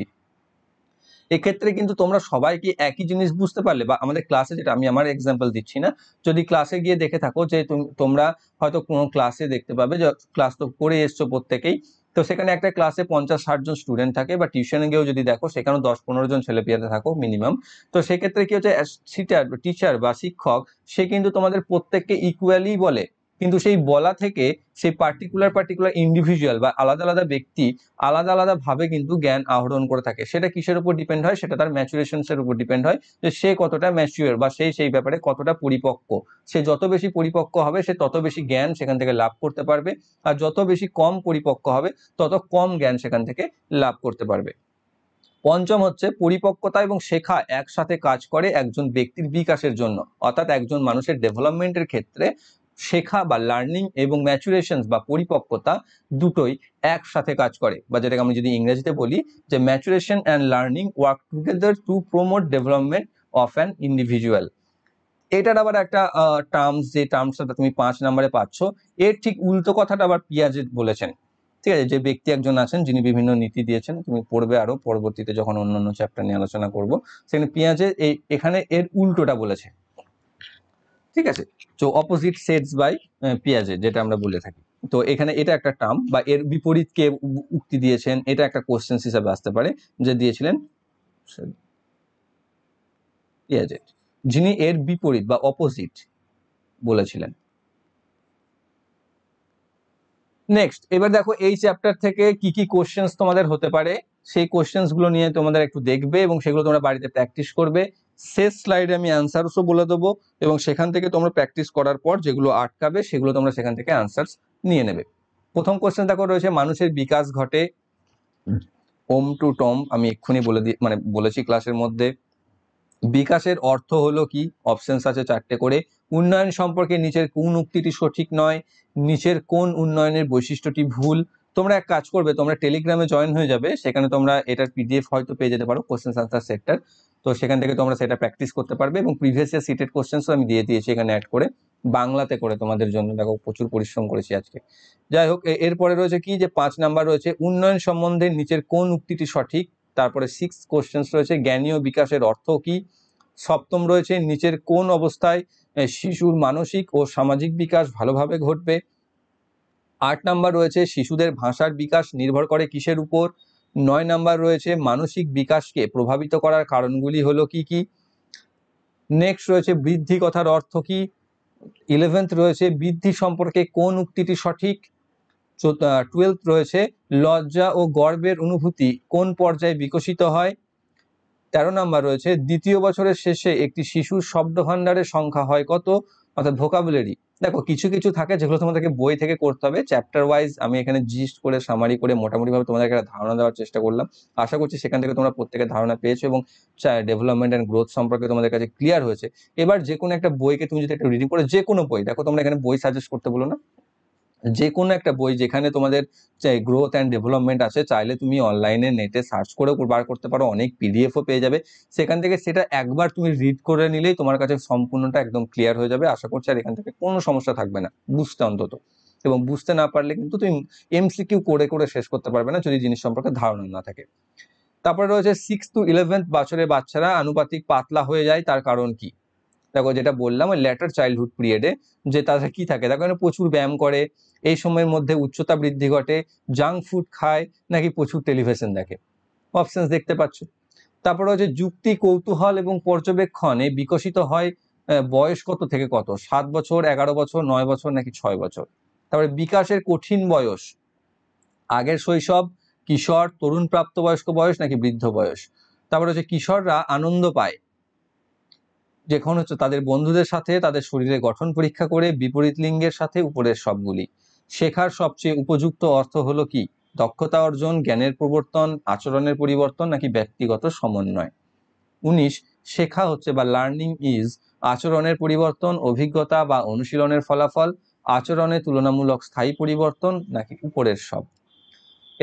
এক্ষেত্রে কিন্তু তোমরা সবাই কি একই জিনিস বুঝতে পারলে বা আমাদের ক্লাসে যেটা আমি আমার এক্সাম্পল দিচ্ছি না যদি ক্লাসে গিয়ে দেখে থাকো যে তোমরা হয়তো কোনো ক্লাসে দেখতে পাবে ক্লাস তো করে এসছো প্রত্যেকেই তো সেখানে একটা ক্লাসে পঞ্চাশ ষাট জন স্টুডেন্ট থাকে বা টিউশনে গিয়েও যদি দেখো সেখানেও দশ পনেরো জন ছেলে পেয়ে থাকো মিনিমাম তো সেক্ষেত্রে কি হচ্ছে টিচার বা শিক্ষক সে কিন্তু তোমাদের প্রত্যেককে ইকুয়ালি বলে কিন্তু সেই বলা থেকে সেই পার্টিকুলার পার্টিকুলার ইন্ডিভিজুয়াল বা আলাদা আলাদা ব্যক্তি আলাদা আলাদাভাবে কিন্তু জ্ঞান আহরণ করে থাকে সেটা কিসের উপর ডিপেন্ড হয় সেটা তার ম্যাচুরেশনসের উপর ডিপেন্ড হয় যে সে কতটা ম্যাচিওর বা সেই সেই ব্যাপারে কতটা পরিপক্ক সে যত বেশি পরিপক্ক হবে সে তত বেশি জ্ঞান সেখান থেকে লাভ করতে পারবে আর যত বেশি কম পরিপক্ক হবে তত কম জ্ঞান সেখান থেকে লাভ করতে পারবে পঞ্চম হচ্ছে পরিপক্কতা এবং শেখা একসাথে কাজ করে একজন ব্যক্তির বিকাশের জন্য অর্থাৎ একজন মানুষের ডেভেলপমেন্টের ক্ষেত্রে শেখা বা লার্নিং এবং ম্যাচুরেশনস বা পরিপক্কতা দুটোই একসাথে কাজ করে বা যেটাকে আমি যদি ইংরেজিতে বলি যে maturation and learning work together to promote development of an individual এটার আবার একটা টার্মস যে টার্মসটা তুমি পাঁচ নম্বরে পাচ্ছ এর ঠিক উল্টো কথাটা আবার পিয়াজে বলেছেন ঠিক আছে যে ব্যক্তি একজন আছেন যিনি বিভিন্ন নীতি দিয়েছেন তুমি পড়বে আরও পরবর্তীতে যখন অন্য অন্য চ্যাপ্টার নিয়ে আলোচনা করবো সেখানে পিয়াজে এই এখানে এর উল্টোটা বলেছে ঠিক আছে তো অপোজিট সেটস বাই পিয়াজে যেটা আমরা বলে থাকি তো এখানে এটা একটা টার্ম বা এর বিপরীত কে উক্তি দিয়েছেন এটা একটা কোশ্চেন্স হিসাবে আসতে পারে যে দিয়েছিলেন পিয়াজে যিনি এর বিপরীত বা অপোজিট বলেছিলেন নেক্সট এবার দেখো এই চ্যাপ্টার থেকে কি কি কোশ্চেন্স তোমাদের হতে পারে সেই কোশ্চেন্সগুলো নিয়ে তোমাদের একটু দেখবে এবং সেগুলো তোমরা বাড়িতে প্র্যাকটিস করবে শেষ স্লাইডে আমি অ্যান্সারসও বলে দেবো এবং সেখান থেকে তোমরা প্র্যাকটিস করার পর যেগুলো আটকাবে সেগুলো তোমরা সেখান থেকে অ্যান্সার্স নিয়ে নেবে প্রথম কোয়েশ্চেন দেখো রয়েছে মানুষের বিকাশ ঘটে ওম টু টম আমি এক্ষুনি বলে দিই মানে বলেছি ক্লাসের মধ্যে বিকাশের অর্থ হলো কি অপশনস আছে চারটে করে উন্নয়ন সম্পর্কে নিচের কোন উক্তিটি সঠিক নয় নিচের কোন উন্নয়নের বৈশিষ্ট্যটি ভুল তোমরা এক কাজ করবে তোমরা টেলিগ্রামে জয়েন হয়ে যাবে সেখানে তোমরা এটার পিডিএফ হয়তো পেয়ে যেতে পারো কোশ্চেন আনসার সেক্টর তো সেখান থেকে তোমরা সেটা প্র্যাকটিস করতে পারবে এবং প্রিভিয়াস ইয়ার সিটেড কোশ্চেন্সও আমি দিয়ে দিয়েছি এখানে অ্যাড করে বাংলাতে করে তোমাদের জন্য দেখো প্রচুর পরিশ্রম করেছি আজকে যাই হোক এরপরে রয়েছে কি যে পাঁচ নাম্বার রয়েছে উন্নয়ন সম্বন্ধে নিচের কোন উক্তিটি সঠিক তারপরে সিক্স কোশ্চেন্স রয়েছে জ্ঞানীয় বিকাশের অর্থ কি সপ্তম রয়েছে নিচের কোন অবস্থায় শিশুর মানসিক ও সামাজিক বিকাশ ভালোভাবে ঘটবে আট নাম্বার রয়েছে শিশুদের ভাষার বিকাশ নির্ভর করে কিসের উপর নয় নাম্বার রয়েছে মানসিক বিকাশকে প্রভাবিত করার কারণগুলি হলো কি কি নেক্সট রয়েছে বৃদ্ধি কথার অর্থ কি ইলেভেন্থ রয়েছে বৃদ্ধি সম্পর্কে কোন উক্তিটি সঠিক টুয়েলথ রয়েছে লজ্জা ও গর্বের অনুভূতি কোন পর্যায়ে বিকশিত হয় তেরো নাম্বার রয়েছে দ্বিতীয় বছরের শেষে একটি শিশুর শব্দভাণ্ডারের সংখ্যা হয় কত অর্থাৎ ভোকাবুলারি দেখো কিছু কিছু থাকে যেগুলো তোমাদেরকে বই থেকে করতে হবে চ্যাপ্টার ওয়াইজ আমি এখানে জিস্ট করে সামারি করে মোটামুটি ভাবে তোমাদেরকে একটা ধারণা দেওয়ার চেষ্টা করলাম আশা করছি সেখান থেকে তোমরা প্রত্যেকের ধারণা পেয়েছো এবং ডেভেলপমেন্ট অ্যান্ড গ্রোথ সম্পর্কে তোমাদের কাছে ক্লিয়ার হয়েছে এবার যে কোনো একটা বইকে তুমি যদি একটা রিডিং করে যে কোনো বই দেখো তোমরা এখানে বই সাজেস্ট করতে বলো না যে কোনো একটা বই যেখানে তোমাদের গ্রোথ অ্যান্ড ডেভেলপমেন্ট আছে চাইলে তুমি অনলাইনে নেটে সার্চ করেও বার করতে পারো অনেক পিডিএফও পেয়ে যাবে সেখান থেকে সেটা একবার তুমি রিড করে নিলেই তোমার কাছে সম্পূর্ণটা একদম ক্লিয়ার হয়ে যাবে আশা করছি আর এখান থেকে কোনো সমস্যা থাকবে না বুঝতে অন্তত এবং বুঝতে না পারলে কিন্তু তুমি এমসিকিউ করে করে শেষ করতে পারবে না যদি জিনিস সম্পর্কে ধারণা না থাকে তারপরে রয়েছে সিক্স টু ইলেভেন্থ বছরের বাচ্চারা আনুপাতিক পাতলা হয়ে যায় তার কারণ কি দেখো যেটা বললাম ওই ল্যাটার চাইল্ডহুড পিরিয়ডে যে তাদের কি থাকে দেখো এখানে প্রচুর ব্যায়াম করে এই সময়ের মধ্যে উচ্চতা বৃদ্ধি ঘটে জাঙ্ক ফুড খায় নাকি প্রচুর টেলিভিশন দেখে অপশানস দেখতে পাচ্ছ তারপরে হচ্ছে যুক্তি কৌতূহল এবং পর্যবেক্ষণে বিকশিত হয় বয়স কত থেকে কত সাত বছর এগারো বছর নয় বছর নাকি ছয় বছর তারপরে বিকাশের কঠিন বয়স আগের শৈশব কিশোর তরুণ প্রাপ্তবয়স্ক বয়স নাকি বৃদ্ধ বয়স তারপরে হচ্ছে কিশোররা আনন্দ পায় যেখানে হচ্ছে তাদের বন্ধুদের সাথে তাদের শরীরে গঠন পরীক্ষা করে বিপরীত লিঙ্গের সাথে উপরের সবগুলি শেখার সবচেয়ে উপযুক্ত অর্থ হলো কি দক্ষতা অর্জন জ্ঞানের প্রবর্তন আচরণের পরিবর্তন নাকি ব্যক্তিগত সমন্বয় উনিশ শেখা হচ্ছে বা লার্নিং ইজ আচরণের পরিবর্তন অভিজ্ঞতা বা অনুশীলনের ফলাফল আচরণে তুলনামূলক স্থায়ী পরিবর্তন নাকি উপরের সব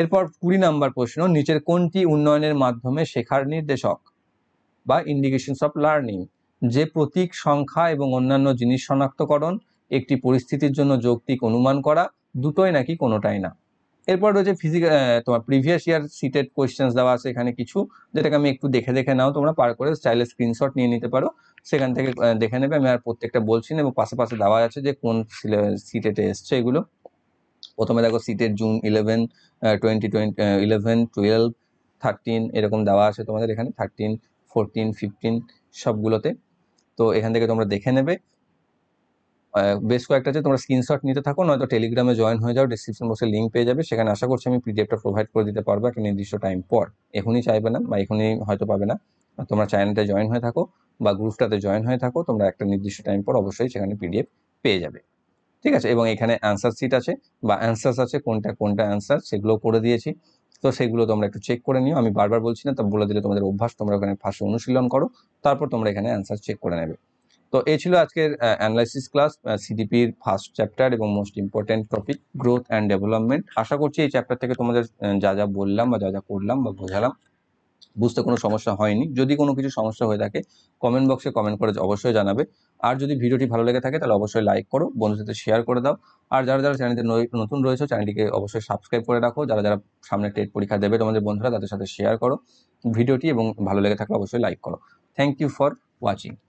এরপর কুড়ি নাম্বার প্রশ্ন নিচের কোনটি উন্নয়নের মাধ্যমে শেখার নির্দেশক বা ইন্ডিকেশনস অফ লার্নিং যে প্রতীক সংখ্যা এবং অন্যান্য জিনিস শনাক্তকরণ একটি পরিস্থিতির জন্য যৌক্তিক অনুমান করা দুটোই নাকি কোনোটাই না এরপর রয়েছে ফিজিক্যাল তোমার প্রিভিয়াস ইয়ার সিটেড কোয়েশ্চেন্স দেওয়া আছে এখানে কিছু যেটাকে আমি একটু দেখে দেখে নাও তোমরা পার করে স্টাইলে স্ক্রিনশট নিয়ে নিতে পারো সেখান থেকে দেখে নেবে আমি আর প্রত্যেকটা বলছি না এবং পাশে পাশে দেওয়া আছে যে কোন সিটেটে এসছে এগুলো প্রথমে দেখো সিটের June eleven twenty twenty eleven twelve thirteen এরকম দেওয়া আছে তোমাদের এখানে থার্টিন ফোরটিন ফিফটিন সবগুলোতে তো এখান থেকে তোমরা দেখে নেবে বেশ কয়েকটা আছে তোমরা স্ক্রিনশট নিতে থাকো নয়তো টেলিগ্রামে জয়েন হয়ে যাও ডিসক্রিপশন বক্সে লিঙ্ক পেয়ে যাবে সেখানে আশা করছি আমি পিডিএফটা প্রোভাইড করে দিতে পারবো একটা নির্দিষ্ট টাইম পর এখনই চাইবে না বা এখনই হয়তো পাবে না তোমরা চ্যানেলটা জয়েন হয়ে থাকো বা গ্রুপটাতে জয়েন হয়ে থাকো তোমরা একটা নির্দিষ্ট টাইম পর অবশ্যই সেখানে পিডিএফ পেয়ে যাবে ঠিক আছে এবং এখানে অ্যান্সার সিট আছে বা অ্যান্সার্স আছে কোনটা কোনটা অ্যান্সার সেগুলো করে দিয়েছি তো সেগুলো তোমরা একটু চেক করে নিও আমি বারবার বলছি না তা বলে দিলে তোমাদের অভ্যাস তোমরা ওখানে ফার্স্ট অনুশীলন করো তারপর তোমরা এখানে অ্যান্সার চেক করে নেবে তো এই ছিল আজকের অ্যানালাইসিস ক্লাস সিডিপির ফার্স্ট চ্যাপ্টার এবং most important topic growth and development আশা করছি এই চ্যাপ্টার থেকে তোমাদের যা যা বললাম বা যা যা করলাম বা বোঝালাম বুঝতে কোনো সমস্যা হয়নি যদি কোনো কিছু সমস্যা হয়ে থাকে কমেন্ট বক্সে কমেন্ট করে অবশ্যই জানাবে আর যদি ভিডিওটি ভালো লেগে থাকে তাহলে অবশ্যই লাইক করো বন্ধুদের সাথে শেয়ার করে দাও আর যারা যারা চ্যানেলটি নতুন রয়েছে চ্যানেলটিকে অবশ্যই সাবস্ক্রাইব করে রাখো যারা যারা সামনে টেট পরীক্ষা দেবে তোমাদের বন্ধুরা তাদের সাথে শেয়ার করো ভিডিওটি এবং ভালো লেগে থাকলে অবশ্যই লাইক করো থ্যাংক ইউ ফর ওয়াচিং